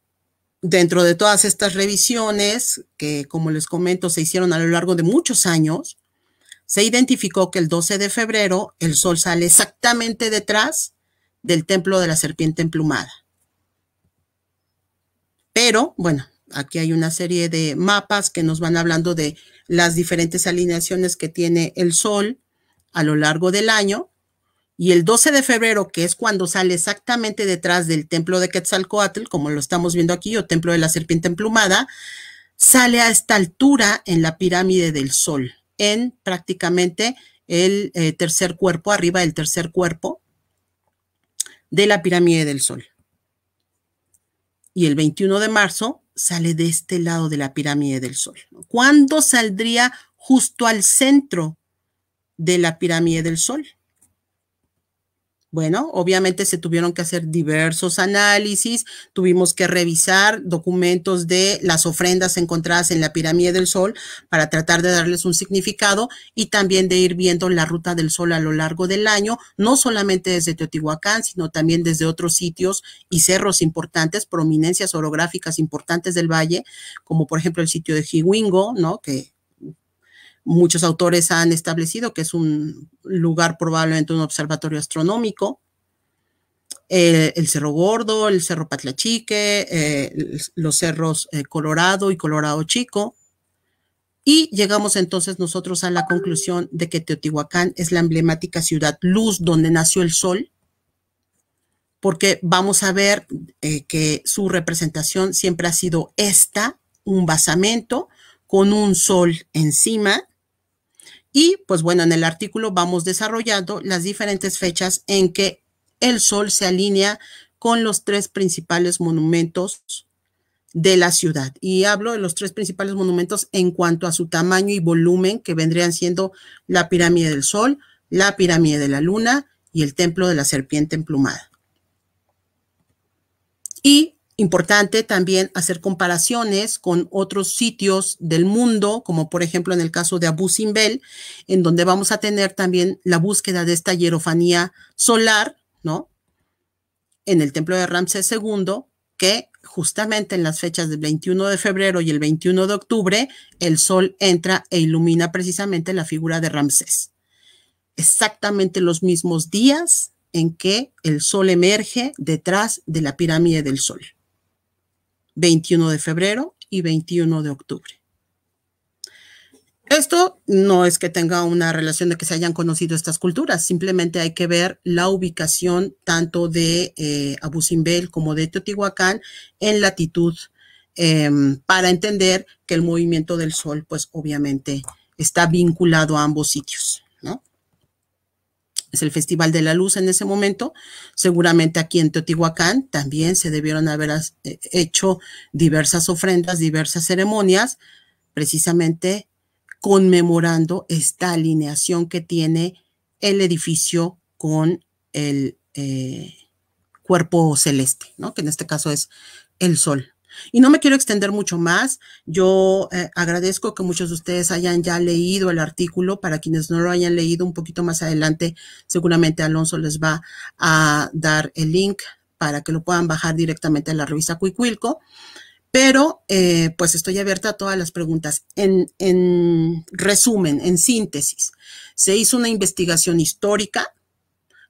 S1: dentro de todas estas revisiones, que como les comento, se hicieron a lo largo de muchos años, se identificó que el 12 de febrero el sol sale exactamente detrás del templo de la serpiente emplumada. Pero, bueno, aquí hay una serie de mapas que nos van hablando de las diferentes alineaciones que tiene el sol a lo largo del año. Y el 12 de febrero, que es cuando sale exactamente detrás del templo de Quetzalcoatl, como lo estamos viendo aquí, o templo de la serpiente emplumada, sale a esta altura en la pirámide del Sol, en prácticamente el eh, tercer cuerpo, arriba del tercer cuerpo de la pirámide del Sol. Y el 21 de marzo sale de este lado de la pirámide del Sol. ¿Cuándo saldría justo al centro de la pirámide del Sol. Bueno, obviamente se tuvieron que hacer diversos análisis, tuvimos que revisar documentos de las ofrendas encontradas en la pirámide del Sol para tratar de darles un significado y también de ir viendo la ruta del Sol a lo largo del año, no solamente desde Teotihuacán, sino también desde otros sitios y cerros importantes, prominencias orográficas importantes del valle, como por ejemplo el sitio de Jiwingo, ¿no? Que Muchos autores han establecido que es un lugar probablemente un observatorio astronómico. Eh, el Cerro Gordo, el Cerro Patlachique, eh, los cerros eh, Colorado y Colorado Chico. Y llegamos entonces nosotros a la conclusión de que Teotihuacán es la emblemática ciudad luz donde nació el sol, porque vamos a ver que su representación siempre ha sido esta, un basamento con un sol encima y pues bueno, en el artículo vamos desarrollando las diferentes fechas en que el Sol se alinea con los tres principales monumentos de la ciudad. Y hablo de los tres principales monumentos en cuanto a su tamaño y volumen, que vendrían siendo la pirámide del Sol, la pirámide de la Luna y el templo de la serpiente emplumada. Y Importante también hacer comparaciones con otros sitios del mundo, como por ejemplo en el caso de Abu Simbel, en donde vamos a tener también la búsqueda de esta hierofanía solar, ¿no? En el templo de Ramsés II, que justamente en las fechas del 21 de febrero y el 21 de octubre, el sol entra e ilumina precisamente la figura de Ramsés. Exactamente los mismos días en que el sol emerge detrás de la pirámide del sol. 21 de febrero y 21 de octubre. Esto no es que tenga una relación de que se hayan conocido estas culturas, simplemente hay que ver la ubicación tanto de eh, Abusimbel como de Teotihuacán en latitud em, para entender que el movimiento del sol, pues obviamente está vinculado a ambos sitios el Festival de la Luz en ese momento. Seguramente aquí en Teotihuacán también se debieron haber eh, hecho diversas ofrendas, diversas ceremonias, precisamente conmemorando esta alineación que tiene el edificio con el eh, cuerpo celeste, que en este caso es el sol. Y no me quiero extender mucho más. Yo eh, agradezco que muchos de ustedes hayan ya leído el artículo. Para quienes no lo hayan leído un poquito más adelante, seguramente Alonso les va a dar el link para que lo puedan bajar directamente a la revista Cuicuilco. Pero eh, pues estoy abierta a todas las preguntas. en resumen, en síntesis, se hizo una investigación histórica,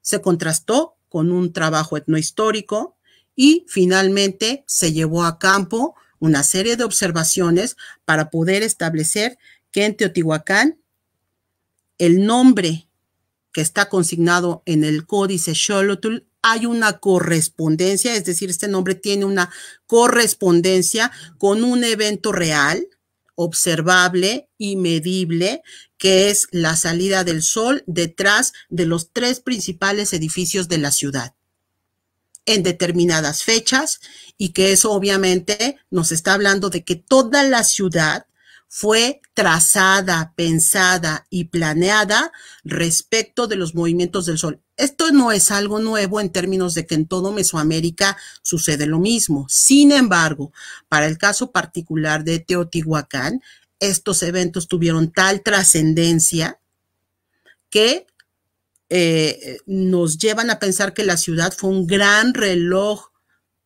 S1: se contrastó con un trabajo etnohistórico, y finalmente se llevó a campo una serie de observaciones para poder establecer que en Teotihuacán el nombre que está consignado en el códice Xolotl hay una correspondencia, es decir, este nombre tiene una correspondencia con un evento real, observable y medible, que es la salida del sol detrás de los tres principales edificios de la ciudad en determinadas fechas y que eso obviamente nos está hablando de que toda la ciudad fue trazada, pensada y planeada respecto de los movimientos del Sol. Esto no es algo nuevo en términos de que en todo Mesoamérica sucede lo mismo. Sin embargo, para el caso particular de Teotihuacán, estos eventos tuvieron tal trascendencia que eh, nos llevan a pensar que la ciudad fue un gran reloj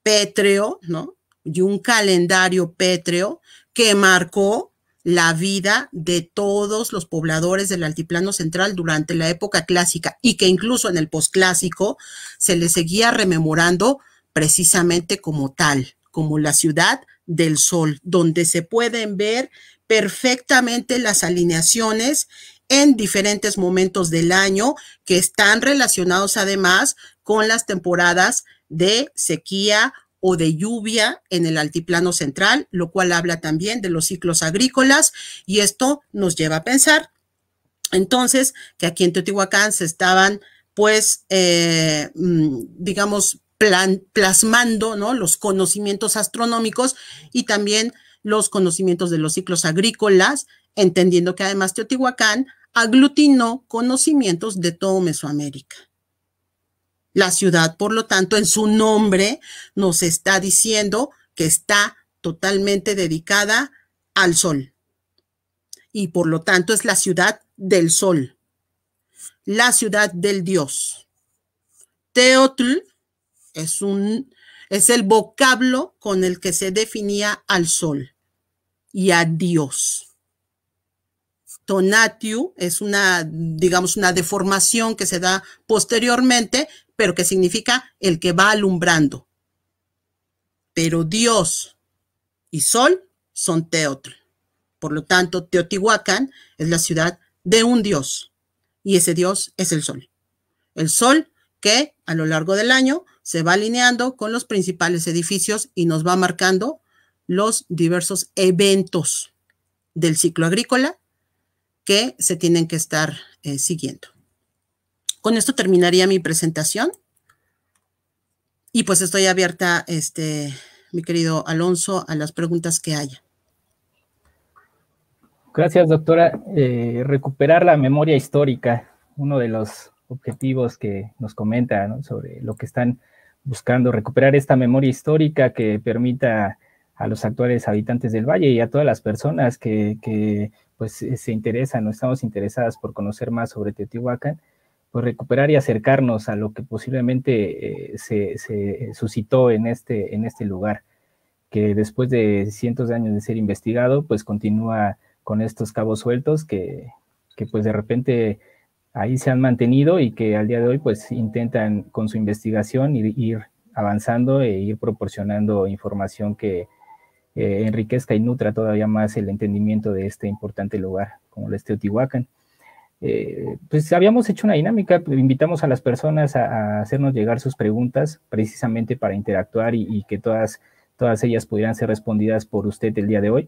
S1: pétreo, ¿no? Y un calendario pétreo que marcó la vida de todos los pobladores del altiplano central durante la época clásica y que incluso en el posclásico se le seguía rememorando precisamente como tal, como la ciudad del sol, donde se pueden ver perfectamente las alineaciones en diferentes momentos del año que están relacionados además con las temporadas de sequía o de lluvia en el altiplano central, lo cual habla también de los ciclos agrícolas y esto nos lleva a pensar entonces que aquí en Teotihuacán se estaban pues eh, mm, digamos plasmando los conocimientos astronómicos y también los conocimientos de los ciclos agrícolas, entendiendo que además Teotihuacán aglutinó conocimientos de todo Mesoamérica. La ciudad, por lo tanto, en su nombre nos está diciendo que está totalmente dedicada al sol. Y por lo tanto es la ciudad del sol, la ciudad del dios. Teotl es, es el vocablo con el que se definía al sol y a Dios es una, digamos, una deformación que se da posteriormente, pero que significa el que va alumbrando. Pero Dios y Sol son Teotl. Por lo tanto, Teotihuacán es la ciudad de un Dios y ese Dios es el Sol. El Sol que a lo largo del año se va alineando con los principales edificios y nos va marcando los diversos eventos del ciclo agrícola que se tienen que estar eh, siguiendo. Con esto terminaría mi presentación. Y pues estoy abierta, este, mi querido Alonso, a las preguntas que
S2: haya. Gracias, doctora. Eh, recuperar la memoria histórica, uno de los objetivos que nos comenta sobre lo que están buscando, recuperar esta memoria histórica que permita a los actuales habitantes del valle y a todas las personas que pues eh, se interesan o estamos interesadas por conocer más sobre Teotihuacán, pues recuperar y acercarnos a lo que posiblemente eh, se, suscitó en este, en este lugar, que después de cientos de años de ser investigado, pues continúa con estos cabos sueltos que, pues de repente ahí se han mantenido y que al día de hoy pues intentan con su investigación ir avanzando e ir proporcionando información que, eh, enriquezca y nutra todavía más el entendimiento de este importante lugar como el Teotihuacán. Eh, pues habíamos hecho una dinámica, pues, invitamos a las personas a, hacernos llegar sus preguntas precisamente para interactuar y, que todas, todas ellas pudieran ser respondidas por usted el día de hoy.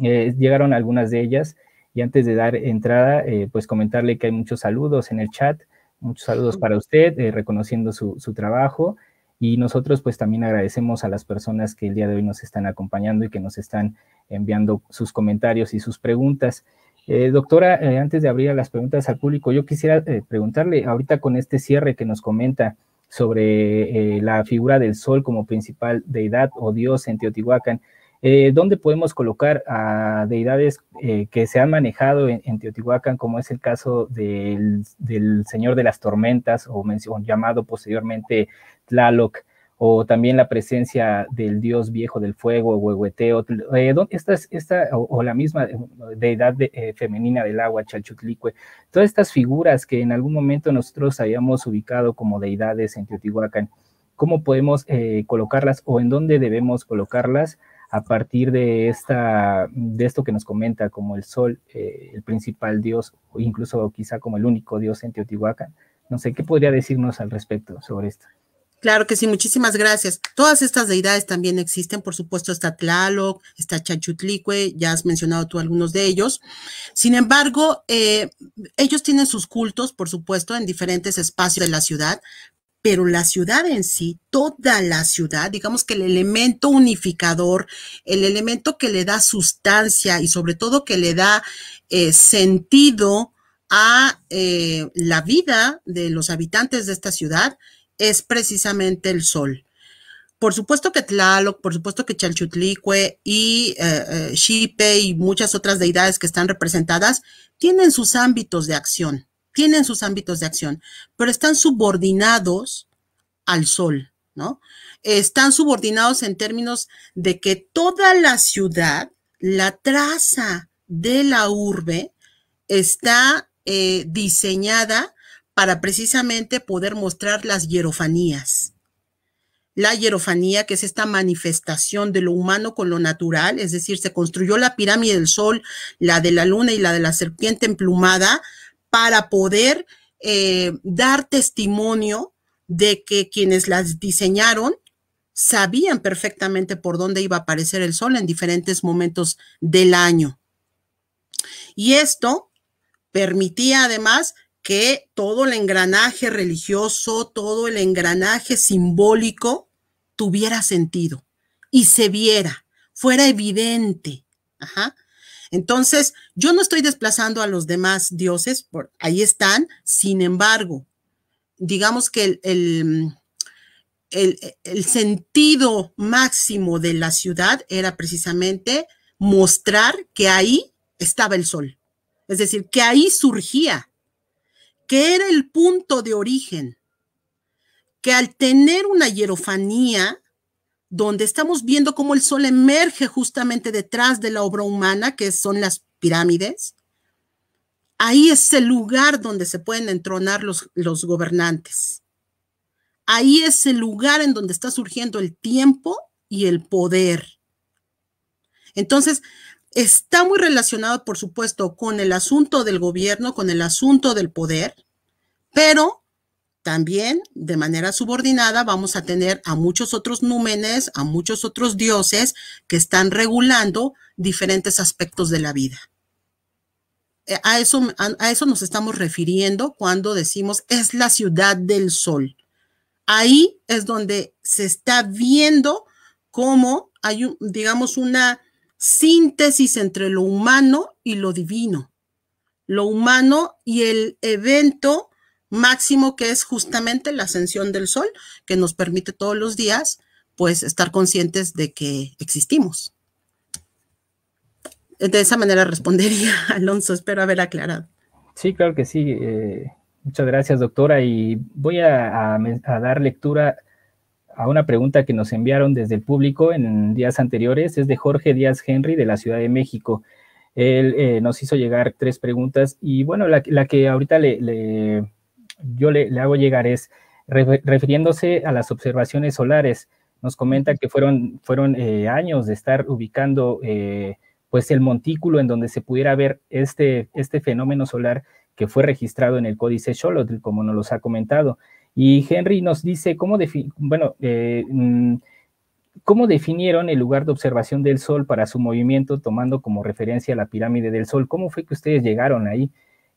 S2: Eh, llegaron algunas de ellas y antes de dar entrada, pues comentarle que hay muchos saludos en el chat, muchos saludos para usted, reconociendo su trabajo y nosotros pues también agradecemos a las personas que el día de hoy nos están acompañando y que nos están enviando sus comentarios y sus preguntas. Eh, doctora, eh, antes de abrir las preguntas al público, yo quisiera eh, preguntarle ahorita con este cierre que nos comenta sobre la figura del sol como principal deidad o dios en Teotihuacán, eh, ¿Dónde podemos colocar a deidades eh, que se han manejado en, Teotihuacán, como es el caso del, Señor de las Tormentas, o mención, llamado posteriormente Tlaloc, o también la presencia del dios viejo del fuego, Huehueteo, eh, o, la misma deidad de, femenina del agua, Chalchutlicue, todas estas figuras que en algún momento nosotros habíamos ubicado como deidades en Teotihuacán, ¿cómo podemos colocarlas o en dónde debemos colocarlas? a partir de, esta, de esto que nos comenta como el sol, eh, el principal dios, o incluso quizá como el único dios en Teotihuacán. No sé, ¿qué podría decirnos al respecto sobre esto?
S1: Claro que sí, muchísimas gracias. Todas estas deidades también existen, por supuesto está Tlaloc, está Chachutlicue, ya has mencionado tú algunos de ellos. Sin embargo, eh, ellos tienen sus cultos, por supuesto, en diferentes espacios de la ciudad, pero la ciudad en sí, toda la ciudad, digamos que el elemento unificador, el elemento que le da sustancia y sobre todo que le da eh, sentido a eh, la vida de los habitantes de esta ciudad, es precisamente el sol. Por supuesto que Tlaloc, por supuesto que Chalchutlicue y eh, eh, Xipe y muchas otras deidades que están representadas tienen sus ámbitos de acción tienen sus ámbitos de acción, pero están subordinados al sol, ¿no? Están subordinados en términos de que toda la ciudad, la traza de la urbe, está eh, diseñada para precisamente poder mostrar las hierofanías. La hierofanía, que es esta manifestación de lo humano con lo natural, es decir, se construyó la pirámide del sol, la de la luna y la de la serpiente emplumada, para poder eh, dar testimonio de que quienes las diseñaron sabían perfectamente por dónde iba a aparecer el sol en diferentes momentos del año. Y esto permitía además que todo el engranaje religioso, todo el engranaje simbólico tuviera sentido y se viera, fuera evidente. Ajá. Entonces, yo no estoy desplazando a los demás dioses, por, ahí están, sin embargo, digamos que el, el, el sentido máximo de la ciudad era precisamente mostrar que ahí estaba el sol, es decir, que ahí surgía, que era el punto de origen, que al tener una hierofanía, donde estamos viendo cómo el sol emerge justamente detrás de la obra humana, que son las pirámides, ahí es el lugar donde se pueden entronar los, los gobernantes. Ahí es el lugar en donde está surgiendo el tiempo y el poder. Entonces, está muy relacionado, por supuesto, con el asunto del gobierno, con el asunto del poder, pero también de manera subordinada vamos a tener a muchos otros númenes, a muchos otros dioses que están regulando diferentes aspectos de la vida. Eh, a eso, nos estamos refiriendo cuando decimos es la ciudad del sol. Ahí es donde se está viendo cómo hay, digamos, una síntesis entre lo humano y lo divino, lo humano y el evento máximo que es justamente la ascensión del sol, que nos permite todos los días, pues, estar conscientes de que existimos. De esa manera respondería, Alonso, espero haber aclarado.
S2: Sí, claro que sí. Eh, muchas gracias, doctora. Y voy a, dar lectura a una pregunta que nos enviaron desde el público en días anteriores. Es de Jorge Díaz Henry de la Ciudad de México. Él eh, nos hizo llegar tres preguntas y bueno, la, que ahorita le yo le, hago llegar es, refiriéndose a las observaciones solares, nos comenta que fueron, fueron eh, años de estar ubicando eh, pues el montículo en donde se pudiera ver este, este fenómeno solar que fue registrado en el códice Xolotl, como nos los ha comentado. Y Henry nos dice cómo, bueno, eh, mm, cómo definieron el lugar de observación del Sol para su movimiento, tomando como referencia la pirámide del Sol. ¿Cómo fue que ustedes llegaron ahí?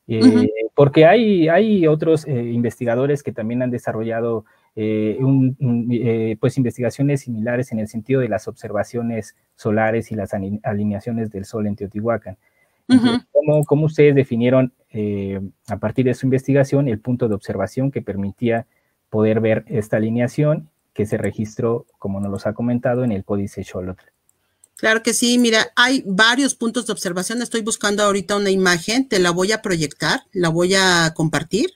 S2: Eh, porque hay, hay otros eh, investigadores que también han desarrollado eh, pues investigaciones similares en el sentido de las observaciones solares y las alineaciones del sol en Teotihuacán. ¿cómo, ¿cómo, ustedes definieron a partir de su investigación el punto de observación que permitía poder ver esta alineación que se registró, como nos los ha comentado, en el Códice Xolotl?
S1: Claro que sí, mira, hay varios puntos de observación. Estoy buscando ahorita una imagen, te la voy a proyectar, la voy a compartir,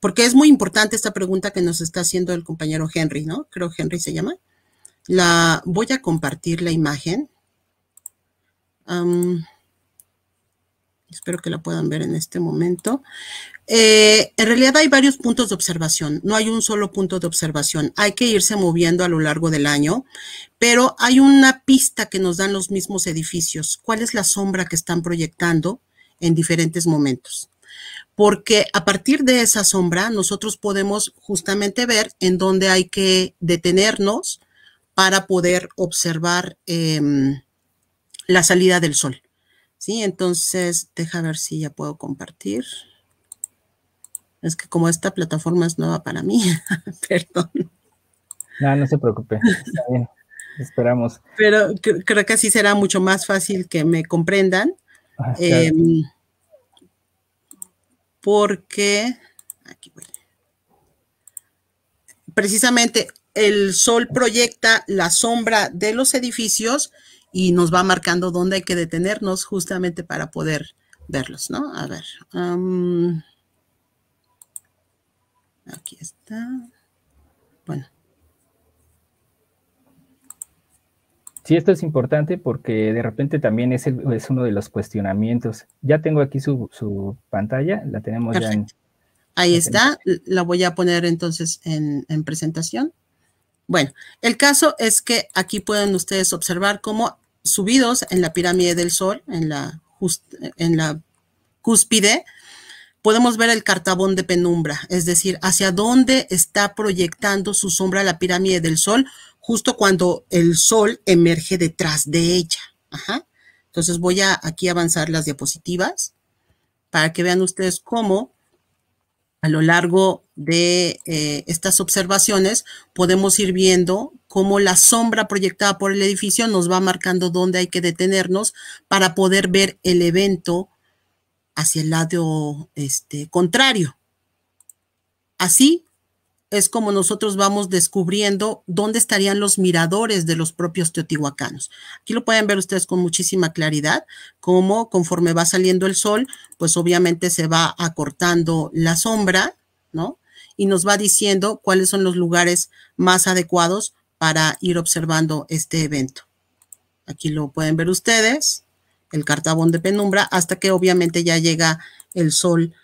S1: porque es muy importante esta pregunta que nos está haciendo el compañero Henry, ¿no? Creo que Henry se llama. La voy a compartir la imagen. Espero que la puedan ver en este momento. Eh, en realidad hay varios puntos de observación, no hay un solo punto de observación, hay que irse moviendo a lo largo del año, pero hay una pista que nos dan los mismos edificios, cuál es la sombra que están proyectando en diferentes momentos. Porque a partir de esa sombra nosotros podemos justamente ver en dónde hay que detenernos para poder observar em, la salida del sol. Sí, entonces deja ver si ya puedo compartir. Es que como esta plataforma es nueva para mí, perdón.
S2: No, no se preocupe, está bien, esperamos.
S1: Pero creo que así será mucho más fácil que me comprendan. Ah, em, porque, aquí voy. Precisamente el sol proyecta la sombra de los edificios y nos va marcando dónde hay que detenernos justamente para poder verlos, ¿no? A ver. aquí está. Bueno.
S2: Sí, esto es importante porque de repente también es, es uno de los cuestionamientos. Ya tengo aquí su, pantalla, la tenemos ya en...
S1: Ahí está, la voy a poner entonces en, en presentación. Bueno, el caso es que aquí pueden ustedes observar cómo subidos en la pirámide del Sol, en la, cúspide, podemos ver el cartabón de penumbra, es decir, hacia dónde está proyectando su sombra la pirámide del Sol, justo cuando el Sol emerge detrás de ella. Entonces voy a aquí avanzar las diapositivas para que vean ustedes cómo a lo largo de eh, estas observaciones podemos ir viendo como la sombra proyectada por el edificio nos va marcando dónde hay que detenernos para poder ver el evento hacia el lado este, contrario. Así es como nosotros vamos descubriendo dónde estarían los miradores de los propios teotihuacanos. Aquí lo pueden ver ustedes con muchísima claridad, cómo conforme va saliendo el sol, pues obviamente se va acortando la sombra, ¿no? Y nos va diciendo cuáles son los lugares más adecuados para ir observando este evento. Aquí lo pueden ver ustedes, el cartabón de penumbra, hasta que obviamente ya llega el sol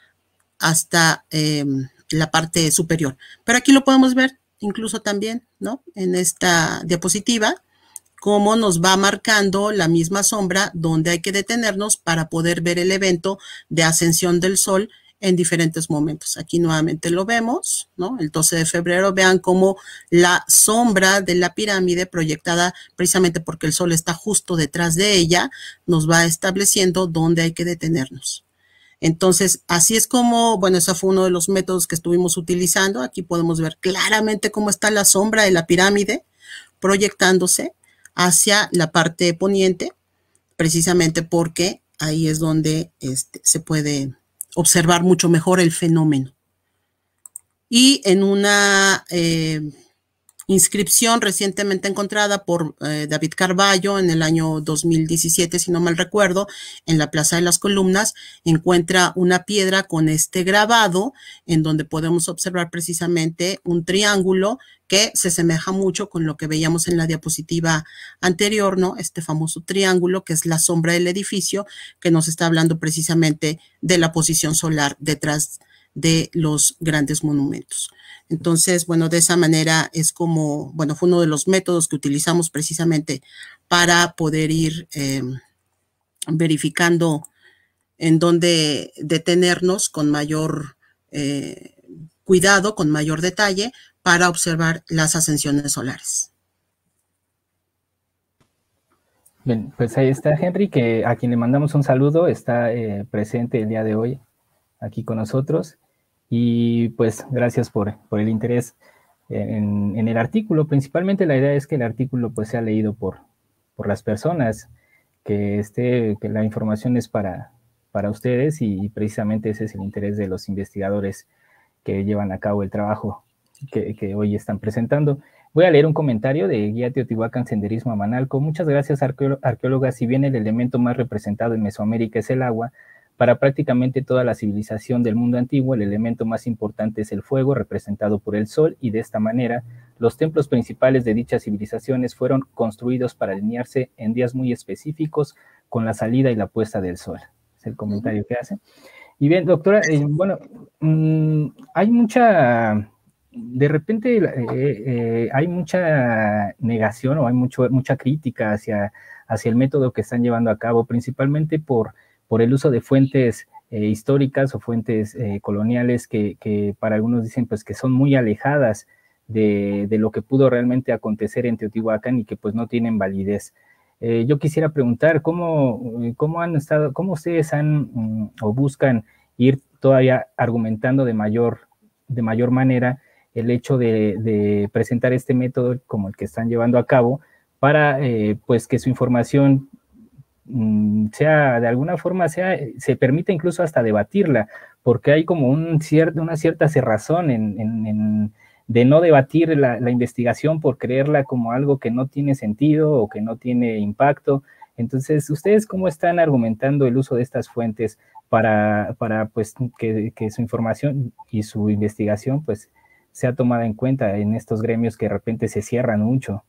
S1: hasta em, la parte superior. Pero aquí lo podemos ver incluso también, ¿no? En esta diapositiva, cómo nos va marcando la misma sombra donde hay que detenernos para poder ver el evento de ascensión del sol en diferentes momentos. Aquí nuevamente lo vemos, ¿no? El 12 de febrero, vean cómo la sombra de la pirámide proyectada precisamente porque el sol está justo detrás de ella, nos va estableciendo dónde hay que detenernos. Entonces, así es como, bueno, ese fue uno de los métodos que estuvimos utilizando. Aquí podemos ver claramente cómo está la sombra de la pirámide proyectándose hacia la parte poniente, precisamente porque ahí es donde este, se puede observar mucho mejor el fenómeno. Y en una eh, inscripción recientemente encontrada por eh, David Carballo en el año 2017, si no mal recuerdo, en la Plaza de las Columnas, encuentra una piedra con este grabado en donde podemos observar precisamente un triángulo que se semeja mucho con lo que veíamos en la diapositiva anterior, ¿no? Este famoso triángulo que es la sombra del edificio que nos está hablando precisamente de la posición solar detrás de de los grandes monumentos. Entonces, bueno, de esa manera es como, bueno, fue uno de los métodos que utilizamos precisamente para poder ir eh, verificando en dónde detenernos con mayor eh, cuidado, con mayor detalle, para observar las
S2: ascensiones solares. Bien, pues ahí está Henry, que a quien le mandamos un saludo, está eh, presente el día de hoy aquí con nosotros. Y pues gracias por, el interés en, el artículo. Principalmente la idea es que el artículo pues sea leído por, por las personas, que, que la información es para, para ustedes y, precisamente ese es el interés de los investigadores que llevan a cabo el trabajo que, hoy están presentando. Voy a leer un comentario de Guía Teotihuacán Senderismo a Manalco. Muchas gracias, arqueóloga. Si bien el elemento más representado en Mesoamérica es el agua, para prácticamente toda la civilización del mundo antiguo, el elemento más importante es el fuego, representado por el sol, y de esta manera, los templos principales de dichas civilizaciones fueron construidos para alinearse en días muy específicos con la salida y la puesta del sol. Es el comentario que hace. Y bien, doctora, eh, bueno, mm, hay mucha, de repente eh, eh, hay mucha negación o hay mucho, mucha crítica hacia, hacia el método que están llevando a cabo, principalmente por por el uso de fuentes eh, históricas o fuentes eh, coloniales que, para algunos dicen pues que son muy alejadas de, lo que pudo realmente acontecer en Teotihuacán y que pues no tienen validez. Eh, yo quisiera preguntar cómo, cómo han estado, cómo ustedes han mm, o buscan ir todavía argumentando de mayor, de mayor manera el hecho de, presentar este método como el que están llevando a cabo para pues que su información Mm, sea de alguna forma sea, se permite incluso hasta debatirla, porque hay como un una cierta cerrazón de no debatir la, investigación por creerla como algo que no tiene sentido o que no tiene impacto. Entonces, ¿ustedes cómo están argumentando el uso de estas fuentes para, pues, que, que, su información y su investigación pues, sea tomada en cuenta en estos gremios que de repente se cierran mucho?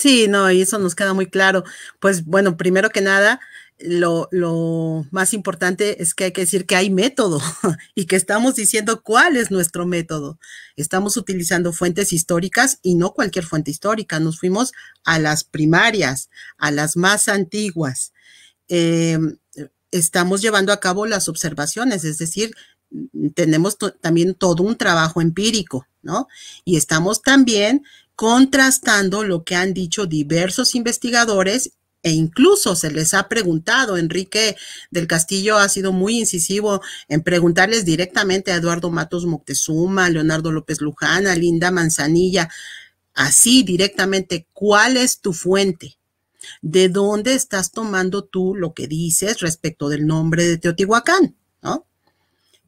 S1: Sí, no, y eso nos queda muy claro. Pues bueno, primero que nada, lo, más importante es que hay que decir que hay método y que estamos diciendo cuál es nuestro método. Estamos utilizando fuentes históricas y no cualquier fuente histórica. Nos fuimos a las primarias, a las más antiguas. Eh, estamos llevando a cabo las observaciones, es decir, tenemos también todo un trabajo empírico, ¿no? Y estamos también contrastando lo que han dicho diversos investigadores e incluso se les ha preguntado, Enrique del Castillo ha sido muy incisivo en preguntarles directamente a Eduardo Matos Moctezuma, Leonardo López Luján, Linda Manzanilla, así directamente, ¿cuál es tu fuente? ¿De dónde estás tomando tú lo que dices respecto del nombre de Teotihuacán? ¿No?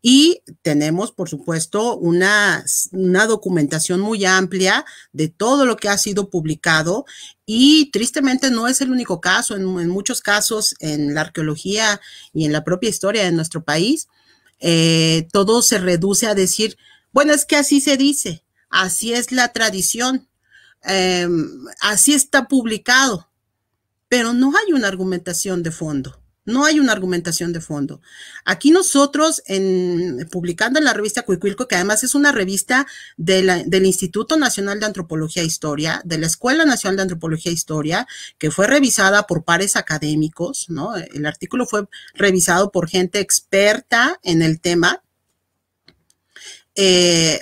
S1: Y tenemos, por supuesto, una, documentación muy amplia de todo lo que ha sido publicado y tristemente no es el único caso, en, muchos casos en la arqueología y en la propia historia de nuestro país, eh, todo se reduce a decir, bueno, es que así se dice, así es la tradición, em, así está publicado, pero no hay una argumentación de fondo. No hay una argumentación de fondo. Aquí nosotros, en, publicando en la revista Cuicuilco, que además es una revista del Instituto Nacional de Antropología e Historia, de la Escuela Nacional de Antropología e Historia, que fue revisada por pares académicos, ¿no? El artículo fue revisado por gente experta en el tema. Eh,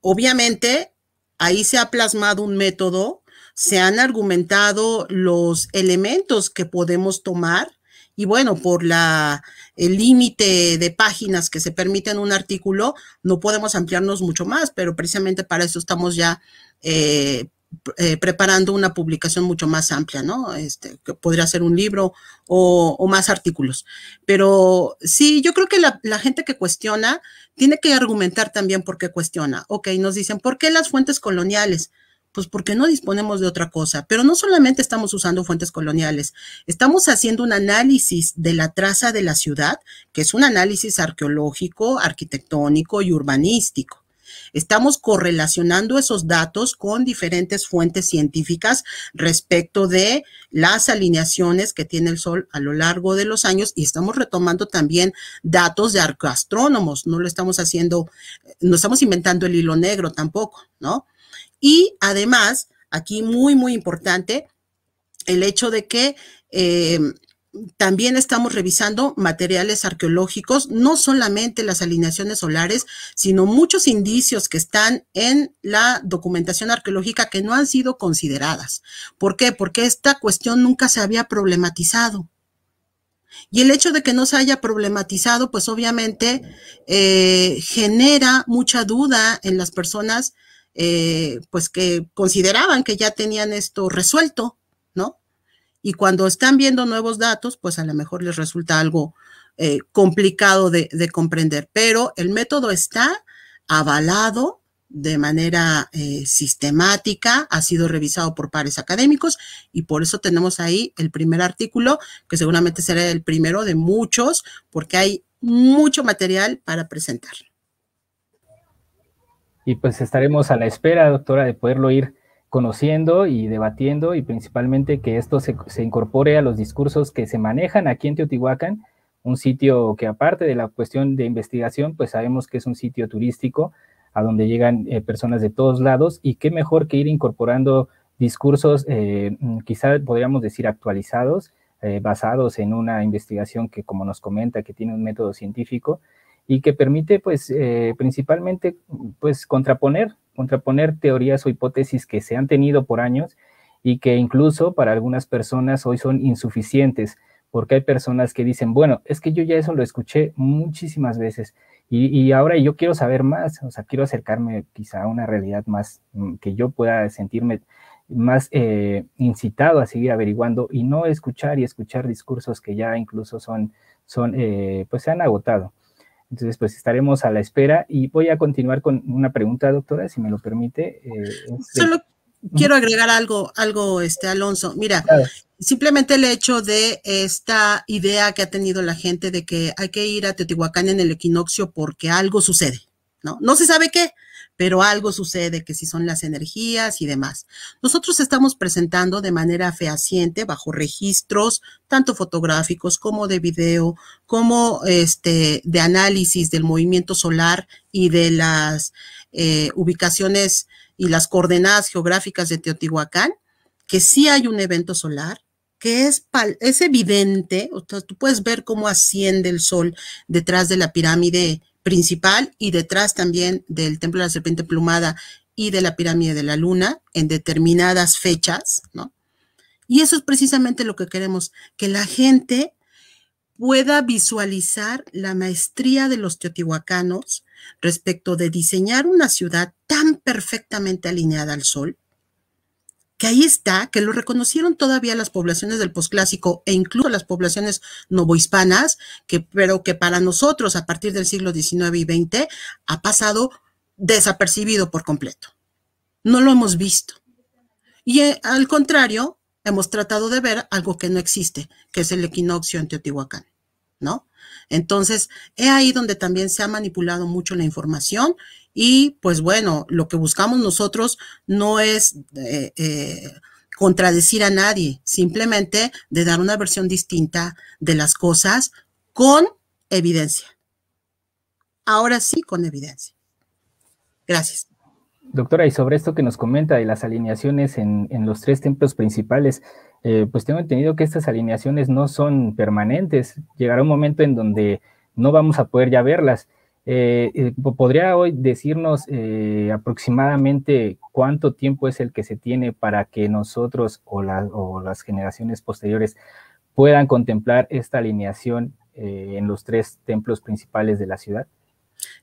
S1: obviamente, ahí se ha plasmado un método, se han argumentado los elementos que podemos tomar y bueno, por la, el límite de páginas que se permite en un artículo, no podemos ampliarnos mucho más, pero precisamente para eso estamos ya eh, eh, preparando una publicación mucho más amplia, ¿no? Este, que podría ser un libro o, más artículos. Pero sí, yo creo que la, la, gente que cuestiona tiene que argumentar también por qué cuestiona. Ok, nos dicen, ¿por qué las fuentes coloniales? Pues porque no disponemos de otra cosa. Pero no solamente estamos usando fuentes coloniales, estamos haciendo un análisis de la traza de la ciudad, que es un análisis arqueológico, arquitectónico y urbanístico. Estamos correlacionando esos datos con diferentes fuentes científicas respecto de las alineaciones que tiene el Sol a lo largo de los años y estamos retomando también datos de arcoastrónomos. No lo estamos haciendo, no estamos inventando el hilo negro tampoco, ¿no? Y además, aquí muy, muy importante, el hecho de que... Em, también estamos revisando materiales arqueológicos, no solamente las alineaciones solares, sino muchos indicios que están en la documentación arqueológica que no han sido consideradas. ¿Por qué? Porque esta cuestión nunca se había problematizado. Y el hecho de que no se haya problematizado, pues obviamente eh, genera mucha duda en las personas eh, pues que consideraban que ya tenían esto resuelto, ¿no? Y cuando están viendo nuevos datos, pues a lo mejor les resulta algo eh, complicado de, comprender, pero el método está avalado de manera eh, sistemática, ha sido revisado por pares académicos y por eso tenemos ahí el primer artículo, que seguramente será el primero de muchos, porque hay mucho material para presentar.
S2: Y pues estaremos a la espera, doctora, de poderlo ir conociendo y debatiendo y principalmente que esto se, incorpore a los discursos que se manejan aquí en Teotihuacán, un sitio que aparte de la cuestión de investigación, pues sabemos que es un sitio turístico a donde llegan eh, personas de todos lados y qué mejor que ir incorporando discursos, eh, mm, quizá podríamos decir actualizados, eh, basados en una investigación que, como nos comenta, que tiene un método científico y que permite pues eh, principalmente pues contraponer, contraponer teorías o hipótesis que se han tenido por años y que incluso para algunas personas hoy son insuficientes, porque hay personas que dicen, bueno, es que yo ya eso lo escuché muchísimas veces y, ahora yo quiero saber más, o sea, quiero acercarme quizá a una realidad más mm, que yo pueda sentirme más eh, incitado a seguir averiguando y no escuchar y escuchar discursos que ya incluso son, son eh, pues se han agotado. Entonces, pues estaremos a la espera y voy a continuar con una pregunta, doctora, si me lo permite. Eh, este, Solo
S1: quiero agregar algo, algo, este, Alonso. Mira, simplemente el hecho de esta idea que ha tenido la gente de que hay que ir a Teotihuacán en el equinoccio porque algo sucede, ¿no? No se sabe qué, pero algo sucede, que si son las energías y demás. Nosotros estamos presentando de manera fehaciente, bajo registros, tanto fotográficos como de video, como este, de análisis del movimiento solar y de las eh, ubicaciones y las coordenadas geográficas de Teotihuacán, que sí hay un evento solar, que es, es evidente, tú puedes ver cómo asciende el sol detrás de la pirámide principal y detrás también del Templo de la Serpiente Plumada y de la Pirámide de la Luna en determinadas fechas, ¿no? Y eso es precisamente lo que queremos, que la gente pueda visualizar la maestría de los teotihuacanos respecto de diseñar una ciudad tan perfectamente alineada al sol, que ahí está, que lo reconocieron todavía las poblaciones del posclásico e incluso las poblaciones novohispanas, que, pero que para nosotros a partir del siglo XIX y XX ha pasado desapercibido por completo. No lo hemos visto. Y eh, al contrario, hemos tratado de ver algo que no existe, que es el equinoccio en Teotihuacán, ¿no? Entonces, es ahí donde también se ha manipulado mucho la información y pues bueno, lo que buscamos nosotros no es eh, eh, contradecir a nadie, simplemente de dar una versión distinta de las cosas con evidencia. Ahora sí, con evidencia.
S2: Gracias. Doctora, y sobre esto que nos comenta de las alineaciones en, los tres templos principales, eh, pues tengo entendido que estas alineaciones no son permanentes. Llegará un momento en donde no vamos a poder ya verlas. Eh, eh, ¿Podría hoy decirnos eh, aproximadamente cuánto tiempo es el que se tiene para que nosotros o, o las generaciones posteriores puedan contemplar esta alineación en los tres templos principales de la ciudad?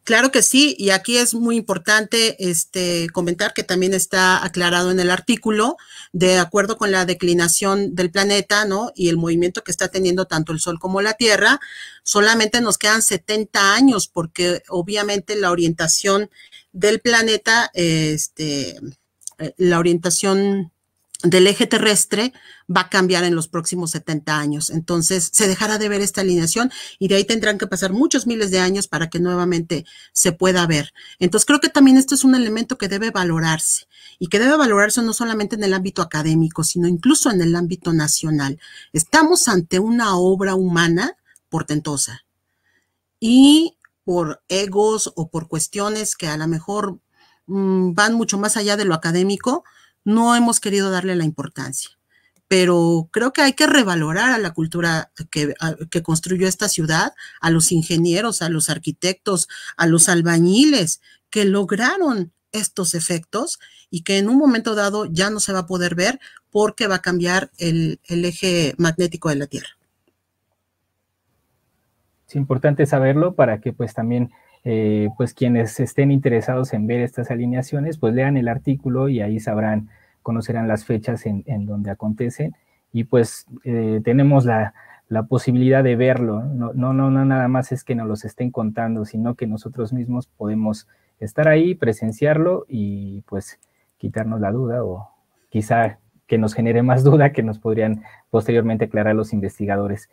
S1: Claro que sí, y aquí es muy importante este, comentar que también está aclarado en el artículo, de acuerdo con la declinación del planeta, ¿no? Y el movimiento que está teniendo tanto el Sol como la Tierra, solamente nos quedan 70 años, porque obviamente la orientación del planeta, este, eh, la orientación del eje terrestre va a cambiar en los próximos 70 años. Entonces, se dejará de ver esta alineación y de ahí tendrán que pasar muchos miles de años para que nuevamente se pueda ver. Entonces, creo que también esto es un elemento que debe valorarse y que debe valorarse no solamente en el ámbito académico, sino incluso en el ámbito nacional. Estamos ante una obra humana portentosa y por egos o por cuestiones que a lo mejor mm, van mucho más allá de lo académico, no hemos querido darle la importancia pero creo que hay que revalorar a la cultura que, construyó esta ciudad, a los ingenieros, a los arquitectos, a los albañiles que lograron estos efectos y que en un momento dado ya no se va a poder ver porque va a cambiar el, eje magnético de la Tierra.
S2: Es importante saberlo para que pues, también eh, pues, quienes estén interesados en ver estas alineaciones pues lean el artículo y ahí sabrán conocerán las fechas en, donde acontecen y pues eh, tenemos la, posibilidad de verlo. No, no, no, nada más es que nos los estén contando, sino que nosotros mismos podemos estar ahí, presenciarlo y pues quitarnos la duda o quizá que nos genere más duda que nos podrían posteriormente aclarar los investigadores.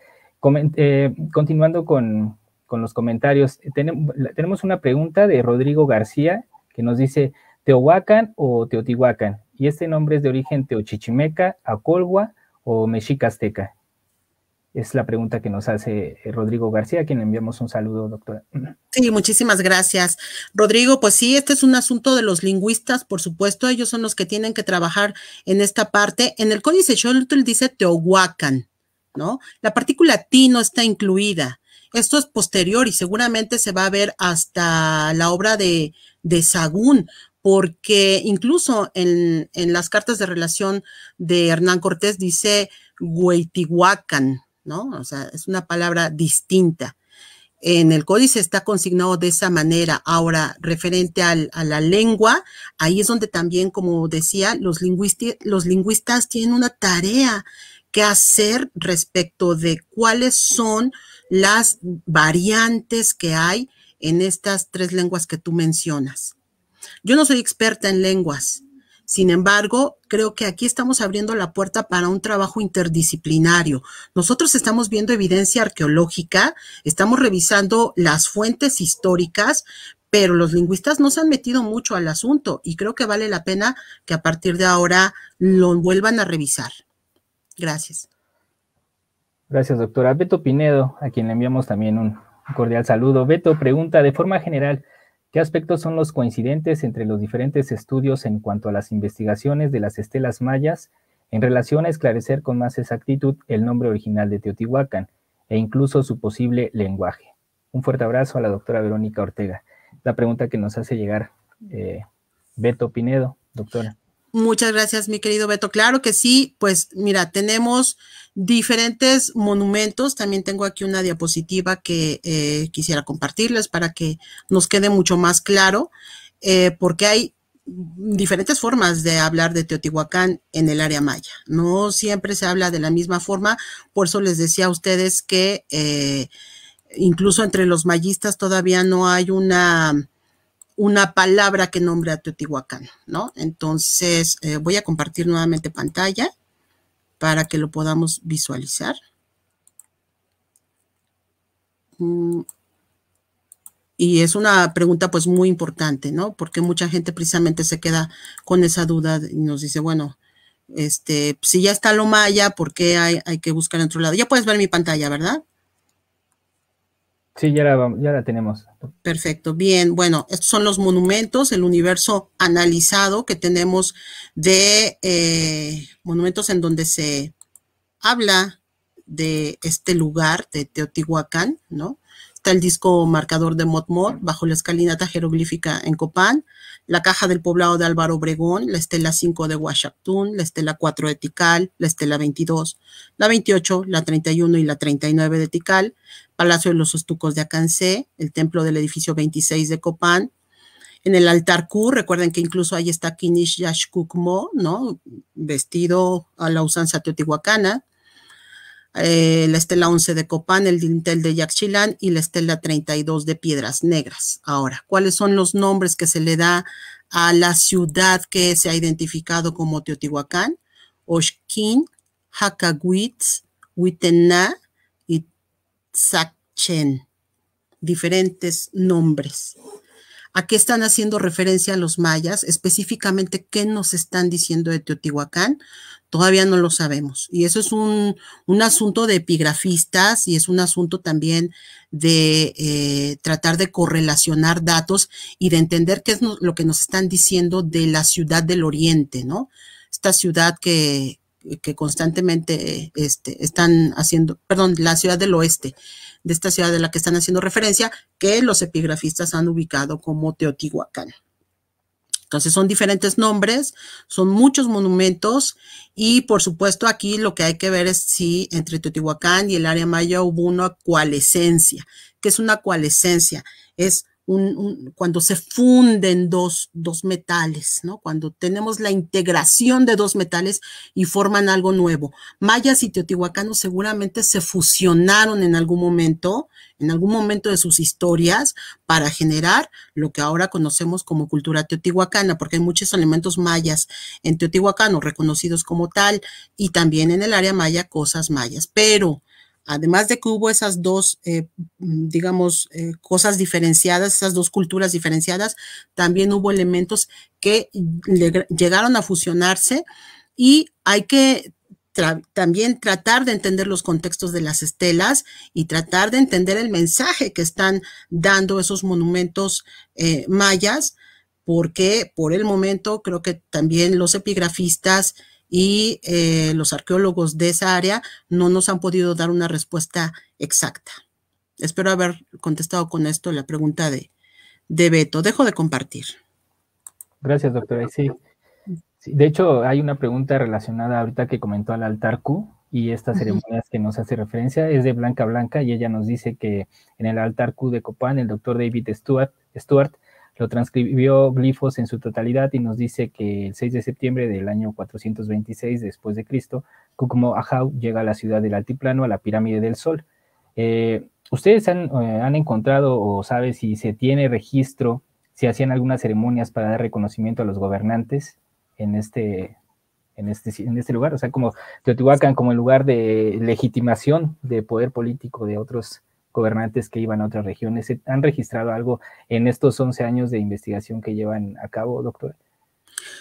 S2: Eh, continuando con, los comentarios, tenemos una pregunta de Rodrigo García que nos dice, Tehuacán o Teotihuacán? y este nombre es de origen teochichimeca, acolgua o mexica azteca. Es la pregunta que nos hace eh, Rodrigo García, a quien le enviamos un saludo, doctora.
S1: Sí, muchísimas gracias. Rodrigo, pues sí, este es un asunto de los lingüistas, por supuesto, ellos son los que tienen que trabajar en esta parte. En el códice Xolotl dice teohuacan, ¿no? La partícula ti no está incluida. Esto es posterior y seguramente se va a ver hasta la obra de, de Sagún, porque incluso en, las cartas de relación de Hernán Cortés dice hueitihuacan ¿no? O sea, es una palabra distinta. En el códice está consignado de esa manera. Ahora, referente a la lengua, ahí es donde también, como decía, los, los lingüistas tienen una tarea que hacer respecto de cuáles son las variantes que hay en estas tres lenguas que tú mencionas. Yo no soy experta en lenguas. Sin embargo, creo que aquí estamos abriendo la puerta para un trabajo interdisciplinario. Nosotros estamos viendo evidencia arqueológica, estamos revisando las fuentes históricas, pero los lingüistas no se han metido mucho al asunto y creo que vale la pena que a partir de ahora lo vuelvan a revisar. Gracias.
S2: Gracias, doctora. Beto Pinedo, a quien le enviamos también un cordial saludo. Beto pregunta de forma general. ¿Qué aspectos son los coincidentes entre los diferentes estudios en cuanto a las investigaciones de las estelas mayas en relación a esclarecer con más exactitud el nombre original de Teotihuacán e incluso su posible lenguaje? Un fuerte abrazo a la doctora Verónica Ortega. La pregunta que nos hace llegar eh, Beto Pinedo, doctora.
S1: Muchas gracias, mi querido Beto. Claro que sí, pues mira, tenemos diferentes monumentos. También tengo aquí una diapositiva que eh, quisiera compartirles para que nos quede mucho más claro, eh, porque hay diferentes formas de hablar de Teotihuacán en el área maya. No siempre se habla de la misma forma, por eso les decía a ustedes que eh, incluso entre los mayistas todavía no hay una una palabra que nombre a Teotihuacán, ¿no? Entonces, eh, voy a compartir nuevamente pantalla para que lo podamos visualizar. Mm. Y es una pregunta pues muy importante, ¿no? Porque mucha gente precisamente se queda con esa duda y nos dice, bueno, este, si ya está lo maya, ¿por qué hay, hay que buscar en otro lado? Ya puedes ver mi pantalla, ¿verdad?
S2: Sí, ya la, ya la tenemos.
S1: Perfecto, bien. Bueno, estos son los monumentos, el universo analizado que tenemos de eh, monumentos en donde se habla de este lugar de Teotihuacán, ¿no? Está el disco marcador de Motmot bajo la escalinata jeroglífica en Copán, la caja del poblado de Álvaro Obregón, la estela 5 de Huachactún, la estela 4 de Tikal, la estela 22, la 28, la 31 y la 39 de Tikal, Palacio de los Estucos de Acancé, el templo del edificio 26 de Copán, en el altar Q, recuerden que incluso ahí está Kinish Yashkukmo, ¿no? Vestido a la usanza teotihuacana, eh, la estela 11 de Copán, el dintel de Yaxchilán y la estela 32 de Piedras Negras. Ahora, ¿cuáles son los nombres que se le da a la ciudad que se ha identificado como Teotihuacán? Oshkin, Hakagwitz, Huitená y Tzakchen. Diferentes nombres. ¿A qué están haciendo referencia los mayas? Específicamente, ¿qué nos están diciendo de Teotihuacán? Todavía no lo sabemos. Y eso es un, un asunto de epigrafistas y es un asunto también de eh, tratar de correlacionar datos y de entender qué es lo que nos están diciendo de la ciudad del oriente, ¿no? Esta ciudad que, que constantemente este, están haciendo, perdón, la ciudad del oeste, de esta ciudad de la que están haciendo referencia, que los epigrafistas han ubicado como Teotihuacán. Entonces son diferentes nombres, son muchos monumentos y por supuesto aquí lo que hay que ver es si entre Teotihuacán y el área maya hubo una coalescencia. ¿Qué es una coalescencia? Es un, cuando se funden dos, dos metales, ¿no? Cuando tenemos la integración de dos metales y forman algo nuevo. Mayas y teotihuacanos seguramente se fusionaron en algún momento, en algún momento de sus historias, para generar lo que ahora conocemos como cultura teotihuacana, porque hay muchos elementos mayas en teotihuacano reconocidos como tal y también en el área maya cosas mayas. Pero además de que hubo esas dos, eh, digamos, eh, cosas diferenciadas, esas dos culturas diferenciadas, también hubo elementos que llegaron a fusionarse y hay que también tratar de entender los contextos de las estelas y tratar de entender el mensaje que están dando esos monumentos eh, mayas, porque por el momento creo que también los epigrafistas y eh, los arqueólogos de esa área no nos han podido dar una respuesta exacta. Espero haber contestado con esto la pregunta de, de
S2: Beto. Dejo de compartir. Gracias, doctora. De hecho, hay una pregunta relacionada ahorita que comentó al altar Q y estas ceremonias que nos hace referencia es de Blanca Blanca y ella nos dice que en el altar Q de Copán el doctor David stuart Stewart lo transcribió Glifos en su totalidad y nos dice que el 6 de septiembre del año 426 después de Cristo, Kukmo Ahau llega a la ciudad del Altiplano, a la Pirámide del Sol. Eh, ¿Ustedes eh, han, encontrado o sabe si se tiene registro, si hacían algunas ceremonias para dar reconocimiento a los gobernantes en este, en este, en este lugar? O sea, como Teotihuacán como el lugar de legitimación de poder político de otros gobernantes que iban a otras regiones. ¿Han registrado algo en estos 11 años de investigación que llevan a cabo, doctor?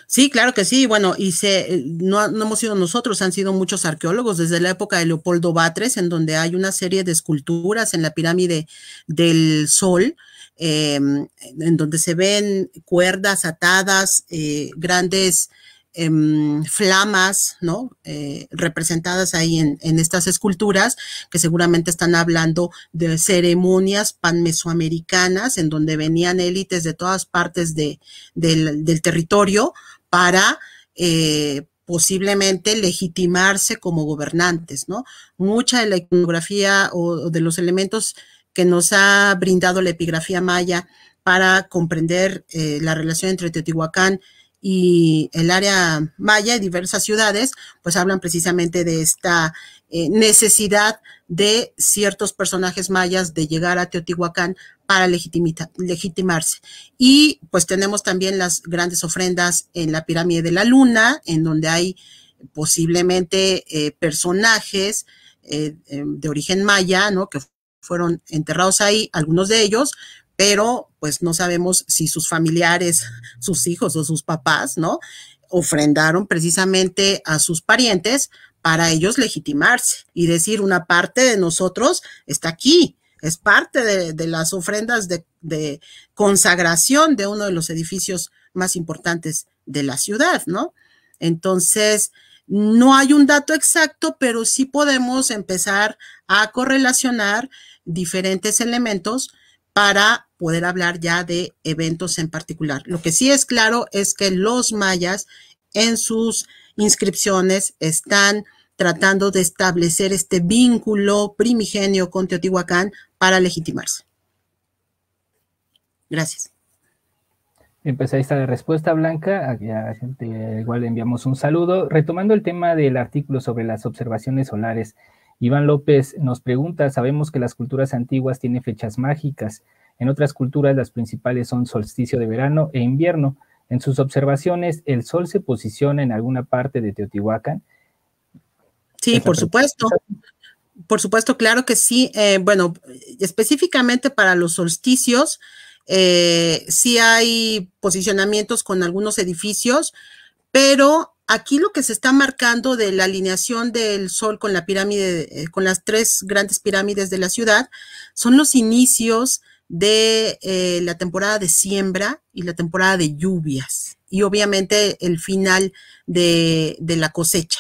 S1: Sí, claro que sí. Bueno, y se, no, hemos sido nosotros, han sido muchos arqueólogos desde la época de Leopoldo Batres, en donde hay una serie de esculturas en la pirámide del Sol, eh, en donde se ven cuerdas atadas, eh, grandes Em, flamas, ¿no? Eh, representadas ahí en, estas esculturas, que seguramente están hablando de ceremonias pan-mesoamericanas en donde venían élites de todas partes de, del, territorio para eh, posiblemente legitimarse como gobernantes, ¿no? Mucha de la iconografía o, de los elementos que nos ha brindado la epigrafía maya para comprender eh, la relación entre Teotihuacán y el área maya y diversas ciudades, pues hablan precisamente de esta eh, necesidad de ciertos personajes mayas de llegar a Teotihuacán para legitimarse. Y pues tenemos también las grandes ofrendas en la pirámide de la luna, en donde hay posiblemente eh, personajes eh, em, de origen maya, ¿no? Que fueron enterrados ahí, algunos de ellos, pero pues no sabemos si sus familiares, sus hijos o sus papás, ¿no? Ofrendaron precisamente a sus parientes para ellos legitimarse y decir una parte de nosotros está aquí, es parte de, las ofrendas de, de, consagración de uno de los edificios más importantes de la ciudad, ¿no? Entonces, no hay un dato exacto, pero sí podemos empezar a correlacionar diferentes elementos para poder hablar ya de eventos en particular. Lo que sí es claro es que los mayas en sus inscripciones están tratando de establecer este vínculo primigenio con Teotihuacán para legitimarse.
S2: Gracias. Empezáis esta la respuesta, Blanca. Ah, ya, igual le enviamos un saludo. Retomando el tema del artículo sobre las observaciones solares, Iván López nos pregunta, sabemos que las culturas antiguas tienen fechas mágicas. En otras culturas las principales son solsticio de verano e invierno. En sus observaciones, ¿el sol se posiciona en alguna parte de Teotihuacán? Sí, por supuesto. Por supuesto, claro
S1: que sí. Eh, bueno, específicamente para los solsticios, eh, sí hay posicionamientos con algunos edificios, pero aquí lo que se está marcando de la alineación del Sol con la pirámide, eh, con las tres grandes pirámides de la ciudad, son los inicios de eh, la temporada de siembra y la temporada de lluvias y obviamente el final de, de la cosecha.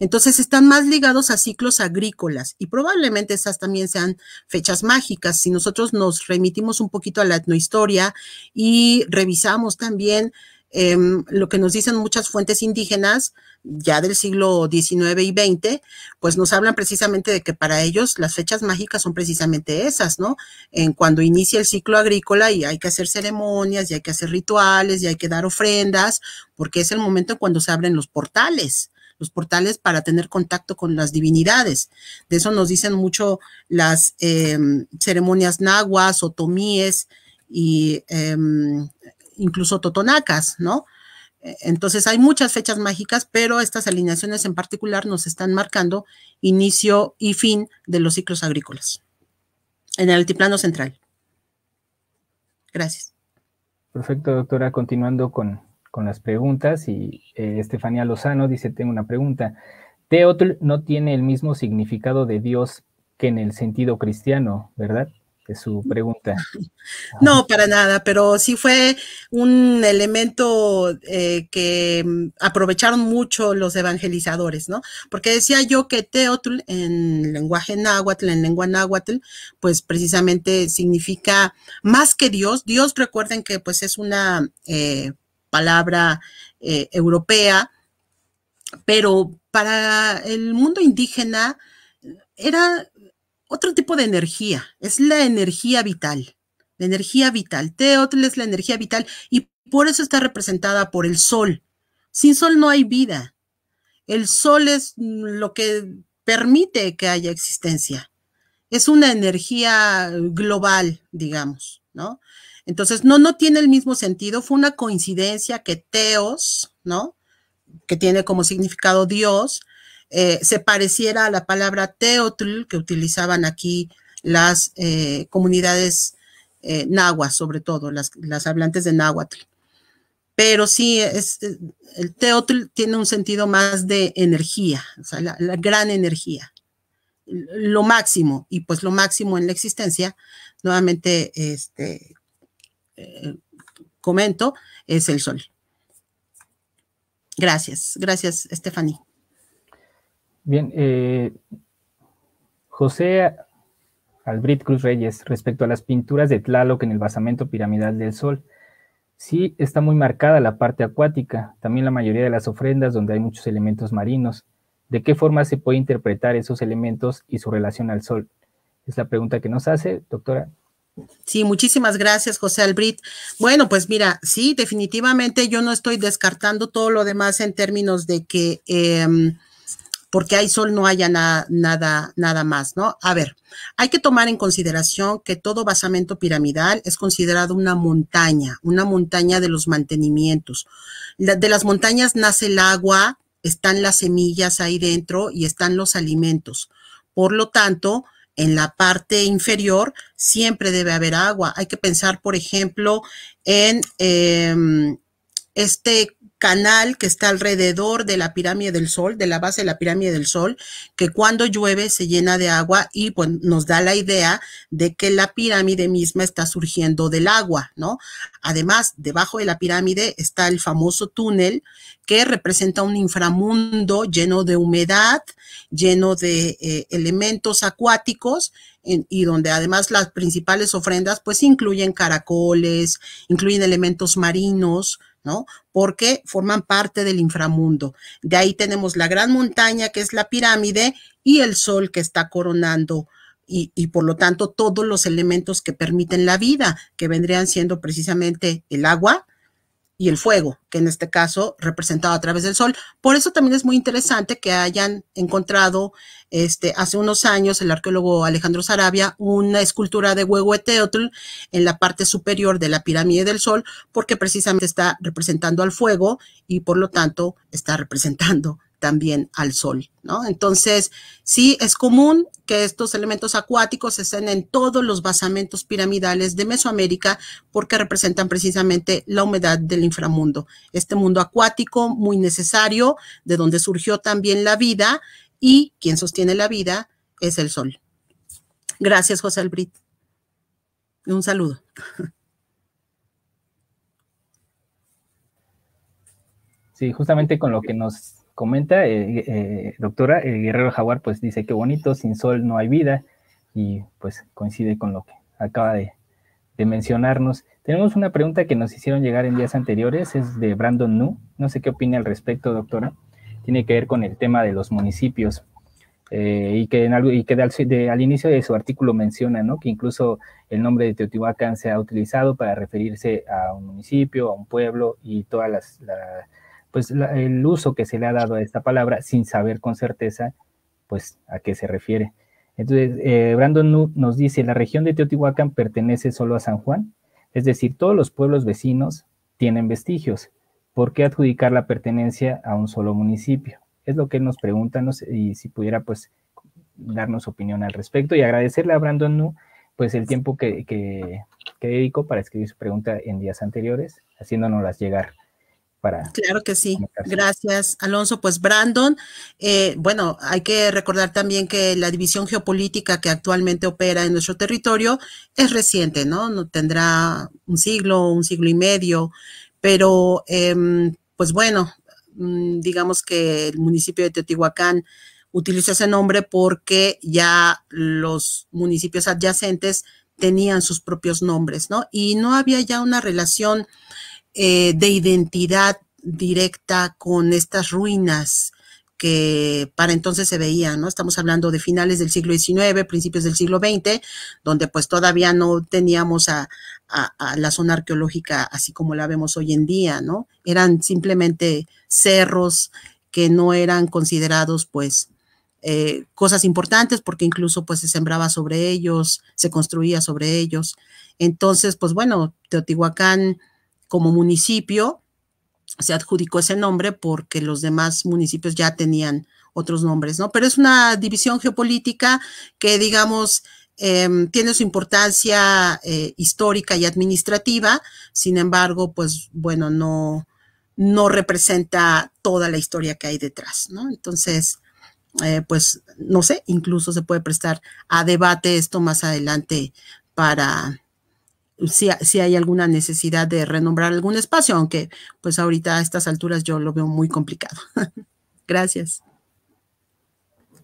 S1: Entonces están más ligados a ciclos agrícolas y probablemente esas también sean fechas mágicas. Si nosotros nos remitimos un poquito a la etnohistoria y revisamos también Em, lo que nos dicen muchas fuentes indígenas ya del siglo XIX y XX, pues nos hablan precisamente de que para ellos las fechas mágicas son precisamente esas, ¿no? En cuando inicia el ciclo agrícola y hay que hacer ceremonias, y hay que hacer rituales, y hay que dar ofrendas, porque es el momento cuando se abren los portales los portales para tener contacto con las divinidades. De eso nos dicen mucho las em, ceremonias nahuas, otomíes y em, incluso totonacas, ¿no? E, entonces hay muchas fechas mágicas, pero estas alineaciones en particular nos están marcando inicio y fin de los ciclos agrícolas en el altiplano central. Gracias.
S2: Perfecto, doctora. Continuando con, las preguntas, y eh, Estefanía Lozano dice, tengo una pregunta. Teotl no tiene el mismo significado de Dios que en el sentido cristiano, ¿verdad? de su pregunta.
S1: No, para nada, pero sí fue un elemento eh, que mm, aprovecharon mucho los evangelizadores, ¿no? Porque decía yo que Teotl en lenguaje náhuatl, en lengua náhuatl, pues precisamente significa más que Dios. Dios, recuerden que pues es una eh, palabra eh, europea, pero para el mundo indígena era otro tipo de energía es la energía vital. La energía vital. Teotl es la energía vital y por eso está representada por el sol. Sin sol no hay vida. El sol es mm, lo que permite que haya existencia. Es una energía global, digamos, ¿no? Entonces, no, no tiene el mismo sentido. Fue una coincidencia que Teos, ¿no? Que tiene como significado Dios, eh, se pareciera a la palabra teotl que utilizaban aquí las eh, comunidades eh, nahuas, sobre todo las, hablantes de náhuatl. Pero sí, es, el teotl tiene un sentido más de energía, la, gran energía, lo máximo, y pues lo máximo en la existencia, nuevamente este, comento, es el sol. Gracias, gracias,
S2: Stephanie. Bien, eh, José Albrit Cruz Reyes, respecto a las pinturas de Tlaloc en el basamento piramidal del Sol, sí está muy marcada la parte acuática, también la mayoría de las ofrendas donde hay muchos elementos marinos. ¿De qué forma se puede interpretar esos elementos y su relación al Sol? Es la pregunta que nos hace, doctora. Sí, muchísimas
S1: gracias, José Albrit. Bueno, pues mira, sí, definitivamente yo no estoy descartando todo lo demás en términos de que... Em, porque hay sol no haya nada nada, nada más, ¿no? A ver, hay que tomar en consideración que todo basamento piramidal es considerado una montaña, una montaña de los mantenimientos. de las montañas nace el agua, están las semillas ahí dentro y están los alimentos. Por lo tanto, en la parte inferior siempre debe haber agua. Hay que pensar, por ejemplo, en, em, este canal que está alrededor de la pirámide del Sol, de la base de la pirámide del Sol, que cuando llueve se llena de agua y pues, nos da la idea de que la pirámide misma está surgiendo del agua, ¿no? Además, debajo de la pirámide está el famoso túnel que representa un inframundo lleno de humedad, lleno de eh, elementos acuáticos y donde además las principales ofrendas pues incluyen caracoles, incluyen elementos marinos, ¿no? Porque forman parte del inframundo. De ahí tenemos la gran montaña que es la pirámide y el sol que está coronando y, y, por lo tanto todos los elementos que permiten la vida, que vendrían siendo precisamente el agua, y el fuego, que en este caso representado a través del sol. Por eso también es muy interesante que hayan encontrado este, hace unos años el arqueólogo Alejandro Sarabia una escultura de Teotl en la parte superior de la pirámide del sol, porque precisamente está representando al fuego y por lo tanto está representando también al sol, ¿no? Entonces, sí es común que estos elementos acuáticos estén en todos los basamentos piramidales de Mesoamérica porque representan precisamente la humedad del inframundo, este mundo acuático muy necesario, de donde surgió también la vida y quien sostiene la vida es el sol. Gracias, José Albrit. Un saludo.
S2: Sí, justamente con lo que nos comenta, eh, eh, doctora, el guerrero jaguar pues dice que bonito, sin sol no hay vida y pues coincide con lo que acaba de, mencionarnos. Tenemos una pregunta que nos hicieron llegar en días anteriores, es de Brandon Nu, no sé qué opina al respecto, doctora, tiene que ver con el tema de los municipios. Eh, y que, en algo, y que al, inicio de su artículo menciona ¿no? que incluso el nombre de Teotihuacán se ha utilizado para referirse a un municipio, a un pueblo y todas las, pues el uso que se le ha dado a esta palabra sin saber con certeza, pues a qué se refiere. Entonces, eh, Brandon Brandon nos dice, la región de Teotihuacán pertenece solo a San Juan, es decir, todos los pueblos vecinos tienen vestigios. ¿Por qué adjudicar la pertenencia a un solo municipio? Es lo que nos preguntan y si pudiera, pues, darnos opinión al respecto y agradecerle a Brandon Nu, pues, el tiempo que, que, que dedicó para escribir su pregunta en días anteriores, haciéndonoslas llegar.
S1: Claro que sí. Gracias, Alonso. Pues Brandon, eh, bueno, hay que recordar también que la división geopolítica que actualmente opera en nuestro territorio es reciente, ¿no? no tendrá un siglo, un siglo y medio, pero em, pues bueno, mm, digamos que el municipio de Teotihuacán utiliza ese nombre porque ya los municipios adyacentes tenían sus propios nombres, ¿no? Y no había ya una relación eh, de identidad directa con estas ruinas que para entonces se veían, ¿no? Estamos hablando de finales del siglo XIX, principios del siglo XX, donde pues todavía no teníamos a, la zona arqueológica así como la vemos hoy en día, ¿no? Eran simplemente cerros que no eran considerados pues eh, cosas importantes porque incluso pues se sembraba sobre ellos, se construía sobre ellos. Entonces, pues bueno, Teotihuacán como municipio se adjudicó ese nombre porque los demás municipios ya tenían otros nombres, ¿no? Pero es una división geopolítica que, digamos, em, tiene su importancia eh, histórica y administrativa, sin embargo, pues bueno, no, no representa toda la historia que hay detrás, ¿no? Entonces, eh, pues no sé, incluso se puede prestar a debate esto más adelante para si, hay alguna necesidad de renombrar algún espacio, aunque pues ahorita a estas alturas yo lo veo muy complicado.
S2: Gracias.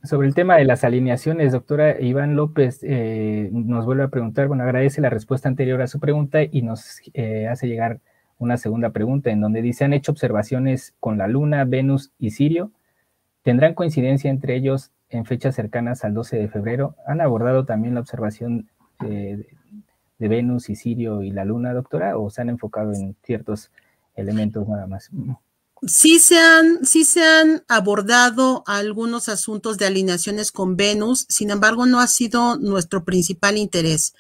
S2: Sobre el tema de las alineaciones, doctora Iván López eh, nos vuelve a preguntar, bueno, agradece la respuesta anterior a su pregunta y nos eh, hace llegar una segunda pregunta en donde dice, ¿han hecho observaciones con la Luna, Venus y Sirio? ¿Tendrán coincidencia entre ellos en fechas cercanas al 12 de febrero? ¿Han abordado también la observación eh, de Venus y Sirio y la Luna, doctora, o se han enfocado en ciertos elementos nada más?
S1: Sí se, han, se han abordado algunos asuntos de alineaciones con Venus, sin embargo no ha sido nuestro principal interés.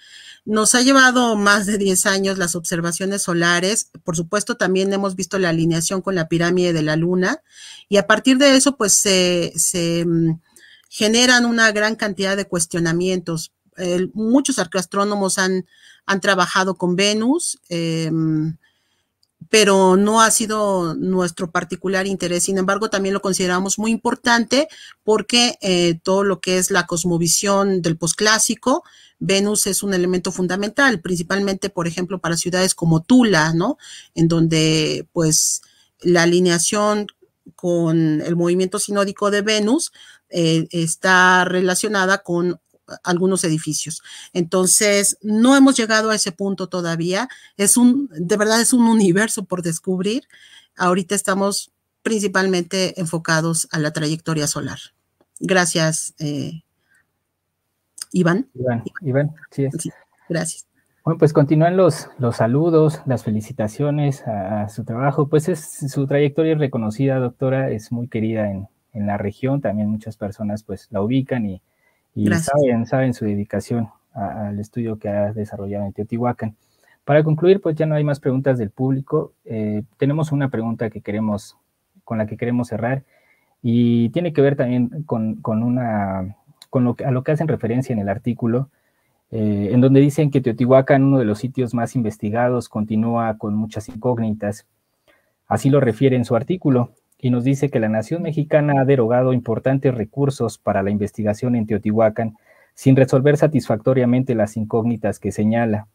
S1: Nos ha llevado más de 10 años las observaciones solares, por supuesto también hemos visto la alineación con la pirámide de la Luna y a partir de eso pues se, mm, generan una gran cantidad de cuestionamientos. muchos arqueoastrónomos han han trabajado con Venus, em, pero no ha sido nuestro particular interés. Sin embargo, también lo consideramos muy importante porque eh, todo lo que es la cosmovisión del posclásico, Venus es un elemento fundamental, principalmente, por ejemplo, para ciudades como Tula, ¿no? En donde, pues, la alineación con el movimiento sinódico de Venus eh, está relacionada con algunos edificios. Entonces, no hemos llegado a ese punto todavía. Es un, de verdad, es un universo por descubrir. Ahorita estamos principalmente enfocados a la trayectoria solar. Gracias, eh, Iván.
S2: Iván. Iván, sí. gracias. Bueno, pues continúan los, los saludos, las felicitaciones a, su trabajo. Pues es su trayectoria reconocida, doctora, es muy querida en, en la región. También muchas personas pues la ubican y,
S1: y saben,
S2: saben su dedicación al estudio que ha desarrollado en Teotihuacán. Para concluir, pues ya no hay más preguntas del público. Eh, tenemos una pregunta que queremos, con la que queremos cerrar y tiene que ver también con, una, con lo, a lo que hacen referencia en el artículo, eh, en donde dicen que Teotihuacán, uno de los sitios más investigados, continúa con muchas incógnitas. Así lo refiere en su artículo y nos dice que la nación mexicana ha derogado importantes recursos para la investigación en Teotihuacán sin resolver satisfactoriamente las incógnitas que señala.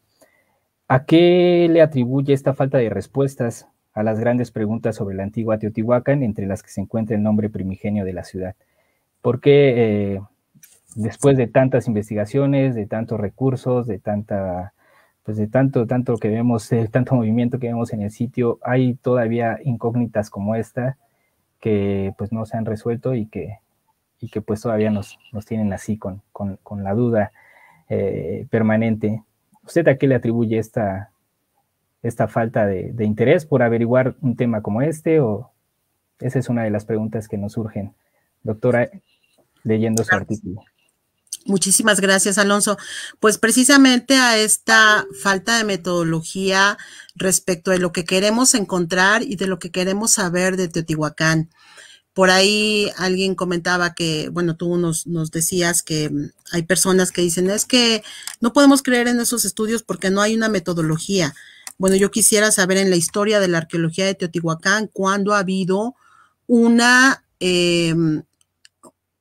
S2: ¿A qué le atribuye esta falta de respuestas a las grandes preguntas sobre la antigua Teotihuacán, entre las que se encuentra el nombre primigenio de la ciudad? ¿Por qué eh, después de tantas investigaciones, de tantos recursos, de tanta pues de tanto, tanto que vemos, de eh, tanto movimiento que vemos en el sitio, hay todavía incógnitas como esta que pues no se han resuelto y que, y que pues todavía nos, nos tienen así con, con, con la duda eh, permanente. ¿Usted a qué le atribuye esta, esta falta de, de, interés por averiguar un tema como este? O esa es una de las preguntas que nos surgen, doctora, leyendo su artículo.
S1: Muchísimas gracias, Alonso. Pues precisamente a esta falta de metodología respecto de lo que queremos encontrar y de lo que queremos saber de Teotihuacán. Por ahí alguien comentaba que, bueno, tú nos, decías que mm, hay personas que dicen, es que no podemos creer en esos estudios porque no hay una metodología. Bueno, yo quisiera saber en la historia de la arqueología de Teotihuacán cuándo ha habido una, em,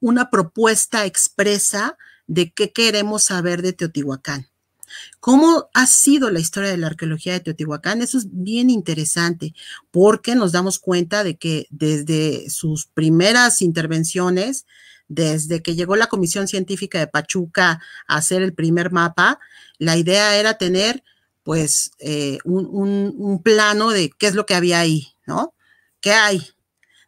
S1: una propuesta expresa de qué queremos saber de Teotihuacán. ¿Cómo ha sido la historia de la arqueología de Teotihuacán? Eso es bien interesante porque nos damos cuenta de que desde sus primeras intervenciones, desde que llegó la Comisión Científica de Pachuca a hacer el primer mapa, la idea era tener pues eh, un, un, plano de qué es lo que había ahí, ¿no? ¿Qué hay?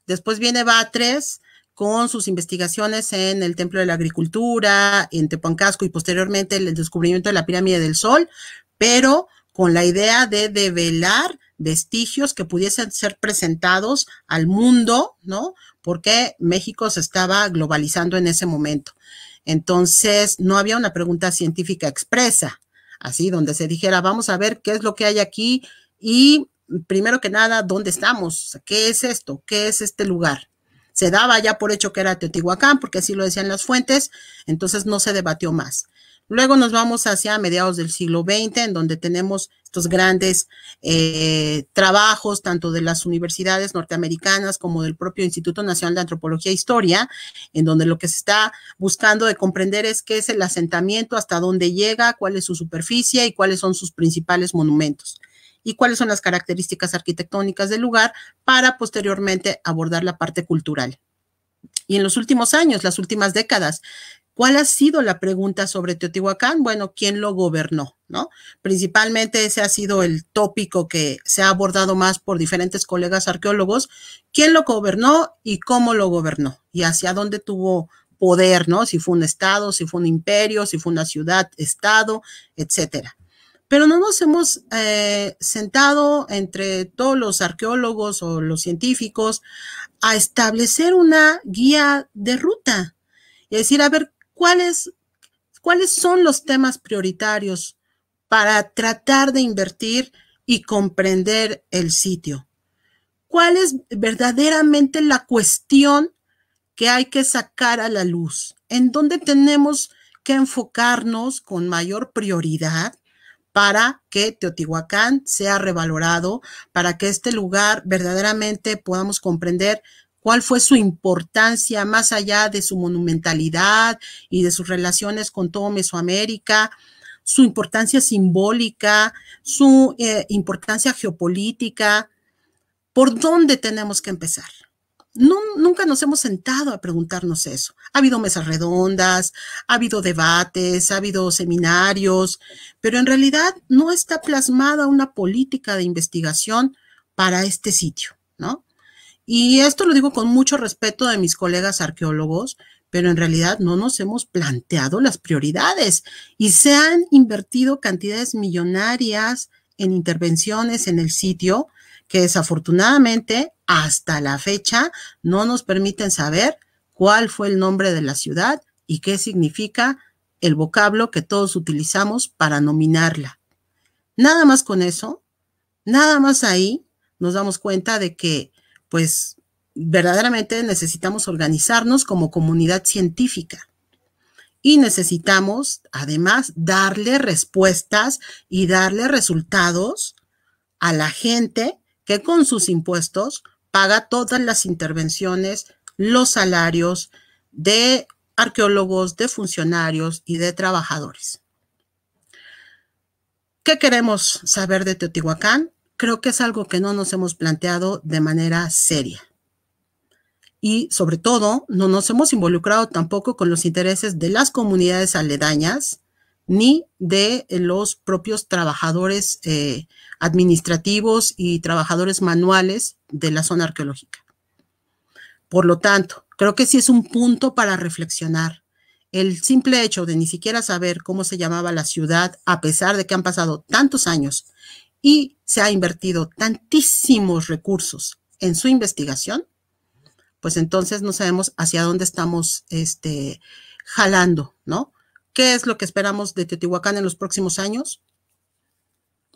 S1: Después viene Batres con sus investigaciones en el Templo de la Agricultura, en Tepuancasco y posteriormente el descubrimiento de la Pirámide del Sol, pero con la idea de develar vestigios que pudiesen ser presentados al mundo, ¿no? Porque México se estaba globalizando en ese momento. Entonces, no había una pregunta científica expresa, así, donde se dijera, vamos a ver qué es lo que hay aquí y, primero que nada, ¿dónde estamos? ¿Qué es esto? ¿Qué es este lugar? Se daba ya por hecho que era Teotihuacán, porque así lo decían las fuentes, entonces no se debatió más. Luego nos vamos hacia mediados del siglo XX, en donde tenemos estos grandes eh, trabajos, tanto de las universidades norteamericanas como del propio Instituto Nacional de Antropología e Historia, en donde lo que se está buscando de comprender es qué es el asentamiento, hasta dónde llega, cuál es su superficie y cuáles son sus principales monumentos y cuáles son las características arquitectónicas del lugar para posteriormente abordar la parte cultural. Y en los últimos años, las últimas décadas, ¿Cuál ha sido la pregunta sobre Teotihuacán? Bueno, ¿quién lo gobernó? ¿No? Principalmente ese ha sido el tópico que se ha abordado más por diferentes colegas arqueólogos. ¿Quién lo gobernó y cómo lo gobernó? Y hacia dónde tuvo poder, ¿no? Si fue un estado, si fue un imperio, si fue una ciudad, estado, etcétera. Pero no nos hemos eh, sentado entre todos los arqueólogos o los científicos a establecer una guía de ruta y decir, a ver, ¿cuáles, cuáles son los temas prioritarios para tratar de invertir y comprender el sitio? ¿Cuál es verdaderamente la cuestión que hay que sacar a la luz? ¿En dónde tenemos que enfocarnos con mayor prioridad? para que Teotihuacán sea revalorado, para que este lugar verdaderamente podamos comprender cuál fue su importancia más allá de su monumentalidad y de sus relaciones con todo Mesoamérica, su importancia simbólica, su eh, importancia geopolítica. ¿Por dónde tenemos que empezar? nunca nos hemos sentado a preguntarnos eso. Ha habido mesas redondas, ha habido debates, ha habido seminarios, pero en realidad no está plasmada una política de investigación para este sitio, ¿no? Y esto lo digo con mucho respeto de mis colegas arqueólogos, pero en realidad no nos hemos planteado las prioridades y se han invertido cantidades millonarias en intervenciones en el sitio que desafortunadamente hasta la fecha no nos permiten saber cuál fue el nombre de la ciudad y qué significa el vocablo que todos utilizamos para nominarla. Nada más con eso, nada más ahí nos damos cuenta de que, pues, verdaderamente necesitamos organizarnos como comunidad científica y necesitamos, además, darle respuestas y darle resultados a la gente que con sus impuestos paga todas las intervenciones, los salarios de arqueólogos, de funcionarios y de trabajadores. ¿Qué queremos saber de Teotihuacán? Creo que es algo que no nos hemos planteado de manera seria. Y sobre todo, no nos hemos involucrado tampoco con los intereses de las comunidades aledañas, ni de eh, los propios trabajadores eh, administrativos y trabajadores manuales de la zona arqueológica. Por lo tanto, creo que sí es un punto para reflexionar. El simple hecho de ni siquiera saber cómo se llamaba la ciudad, a pesar de que han pasado tantos años y se ha invertido tantísimos recursos en su investigación, pues entonces no sabemos hacia dónde estamos este, jalando, ¿no? ¿Qué es lo que esperamos de Teotihuacán en los próximos años?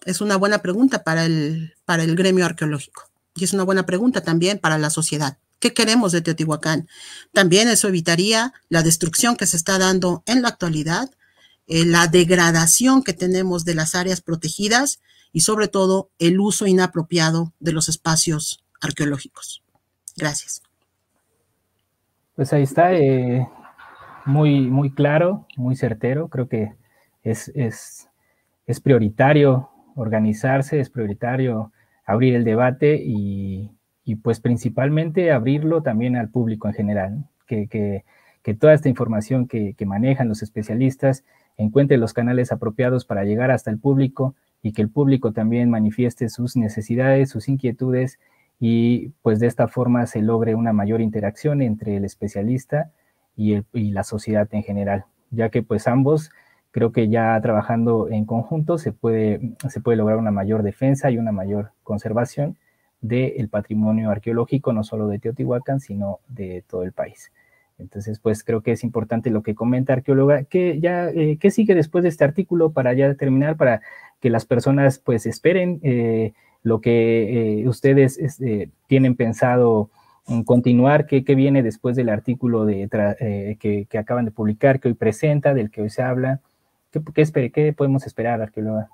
S1: Es una buena pregunta para el, para el gremio arqueológico y es una buena pregunta también para la sociedad. ¿Qué queremos de Teotihuacán? También eso evitaría la destrucción que se está dando en la actualidad, eh, la degradación que tenemos de las áreas protegidas y sobre todo el uso inapropiado
S2: de los espacios arqueológicos. Gracias. Pues ahí está. Eh, muy, muy claro, muy certero. Creo que es, prioritario organizarse, es prioritario abrir el debate y, pues principalmente abrirlo también al público en general, que, toda esta información que, que, manejan los especialistas encuentre los canales apropiados para llegar hasta el público y que el público también manifieste sus necesidades, sus inquietudes y pues de esta forma se logre una mayor interacción entre el especialista y, la sociedad en general, ya que pues ambos creo que ya trabajando en conjunto se puede, se puede lograr una mayor defensa y una mayor conservación del patrimonio arqueológico, no solo de Teotihuacán, sino de todo el país. Entonces, pues creo que es importante lo que comenta arqueóloga. Eh, ¿Qué, ya, sigue después de este artículo para ya terminar, para que las personas pues esperen eh, lo que eh, ustedes este, tienen pensado Mm, continuar qué, viene después del artículo de, eh, que, acaban de publicar, que hoy presenta, del que hoy se habla. ¿Qué, qué, qué podemos esperar, arqueóloga?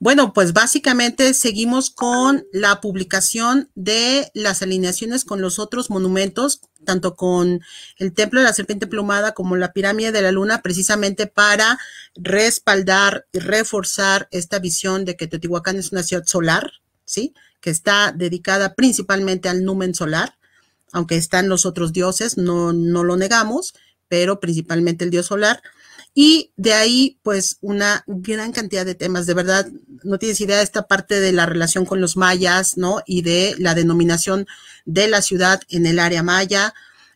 S1: Bueno, pues básicamente seguimos con la publicación de las alineaciones con los otros monumentos, tanto con el Templo de la Serpiente Plumada como la Pirámide de la Luna, precisamente para respaldar y reforzar esta visión de que Teotihuacán es una ciudad solar, ¿sí? Que está dedicada principalmente al numen solar aunque están los otros dioses, no, no lo negamos, pero principalmente el dios solar. Y de ahí, pues, una gran cantidad de temas. De verdad, no tienes idea de esta parte de la relación con los mayas, ¿no? Y de la denominación de la ciudad en el área maya.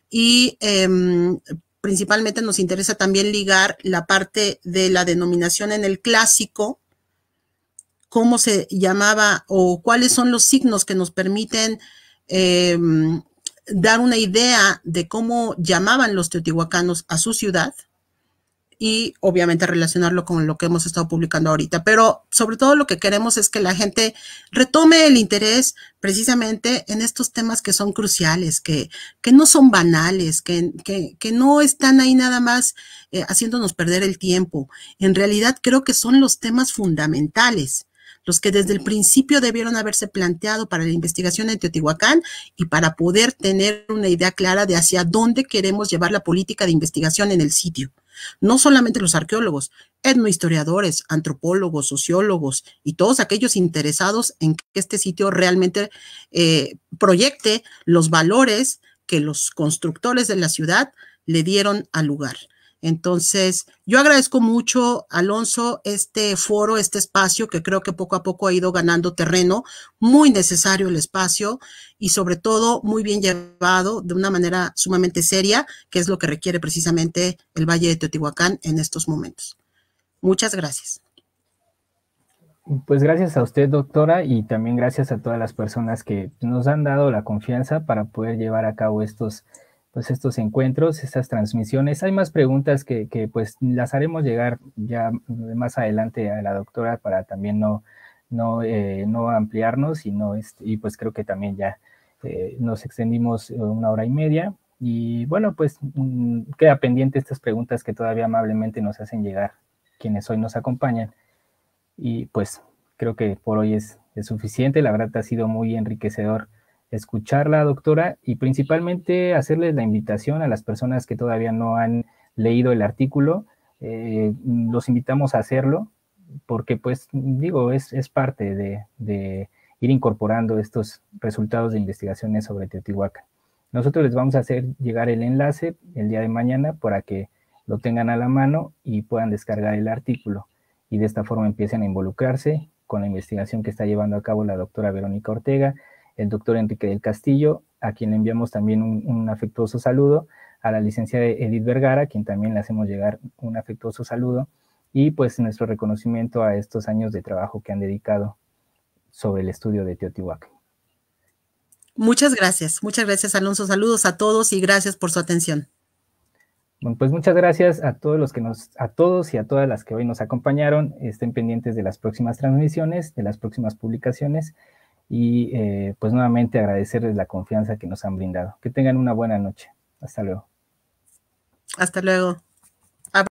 S1: Y em, principalmente nos interesa también ligar la parte de la denominación en el clásico, cómo se llamaba o cuáles son los signos que nos permiten em, dar una idea de cómo llamaban los teotihuacanos a su ciudad y obviamente relacionarlo con lo que hemos estado publicando ahorita. Pero sobre todo lo que queremos es que la gente retome el interés precisamente en estos temas que son cruciales, que, no son banales, que, no están ahí nada más eh, haciéndonos perder el tiempo. En realidad creo que son los temas fundamentales los que desde el principio debieron haberse planteado para la investigación en Teotihuacán y para poder tener una idea clara de hacia dónde queremos llevar la política de investigación en el sitio. No solamente los arqueólogos, etnohistoriadores, antropólogos, sociólogos y todos aquellos interesados en que este sitio realmente eh, proyecte los valores que los constructores de la ciudad le dieron al lugar. Entonces, yo agradezco mucho, Alonso, este foro, este espacio que creo que poco a poco ha ido ganando terreno, muy necesario el espacio y sobre todo muy bien llevado de una manera sumamente seria, que es lo que requiere precisamente el Valle de Teotihuacán en estos momentos. Muchas gracias.
S2: Pues gracias a usted, doctora, y también gracias a todas las personas que nos han dado la confianza para poder llevar a cabo estos pues estos encuentros, estas transmisiones. Hay más preguntas que, pues las haremos llegar ya más adelante a la doctora para también no, no, eh, no ampliarnos y, no, este, y pues creo que también ya eh, nos extendimos eh, una hora y media. Y bueno, pues mm, queda pendiente estas preguntas que todavía amablemente nos hacen llegar quienes hoy nos acompañan. Y pues creo que por hoy es suficiente. La verdad ha sido muy enriquecedor escucharla, doctora, y principalmente hacerles la invitación a las personas que todavía no han leído el artículo. Eh, los invitamos a hacerlo porque, pues, digo, es, parte de, de ir incorporando estos resultados de investigaciones sobre Teotihuacán. Nosotros les vamos a hacer llegar el enlace el día de mañana para que lo tengan a la mano y puedan descargar el artículo y de esta forma empiecen a involucrarse con la investigación que está llevando a cabo la doctora Verónica Ortega, el doctor Enrique del Castillo, a quien le enviamos también un, afectuoso saludo, a la licenciada Edith Vergara, a quien también le hacemos llegar un afectuoso saludo, y pues nuestro reconocimiento a estos años de trabajo que han dedicado sobre el estudio de Teotihuacán.
S1: Muchas gracias, muchas gracias Alonso, saludos a todos y gracias por su
S2: atención. Bueno, pues muchas gracias a todos los que nos, a todos y a todas las que hoy nos acompañaron. Estén pendientes de las próximas transmisiones, de las próximas publicaciones y eh, pues nuevamente agradecerles la confianza que nos han brindado. Que tengan una buena noche. Hasta luego.
S1: Hasta luego.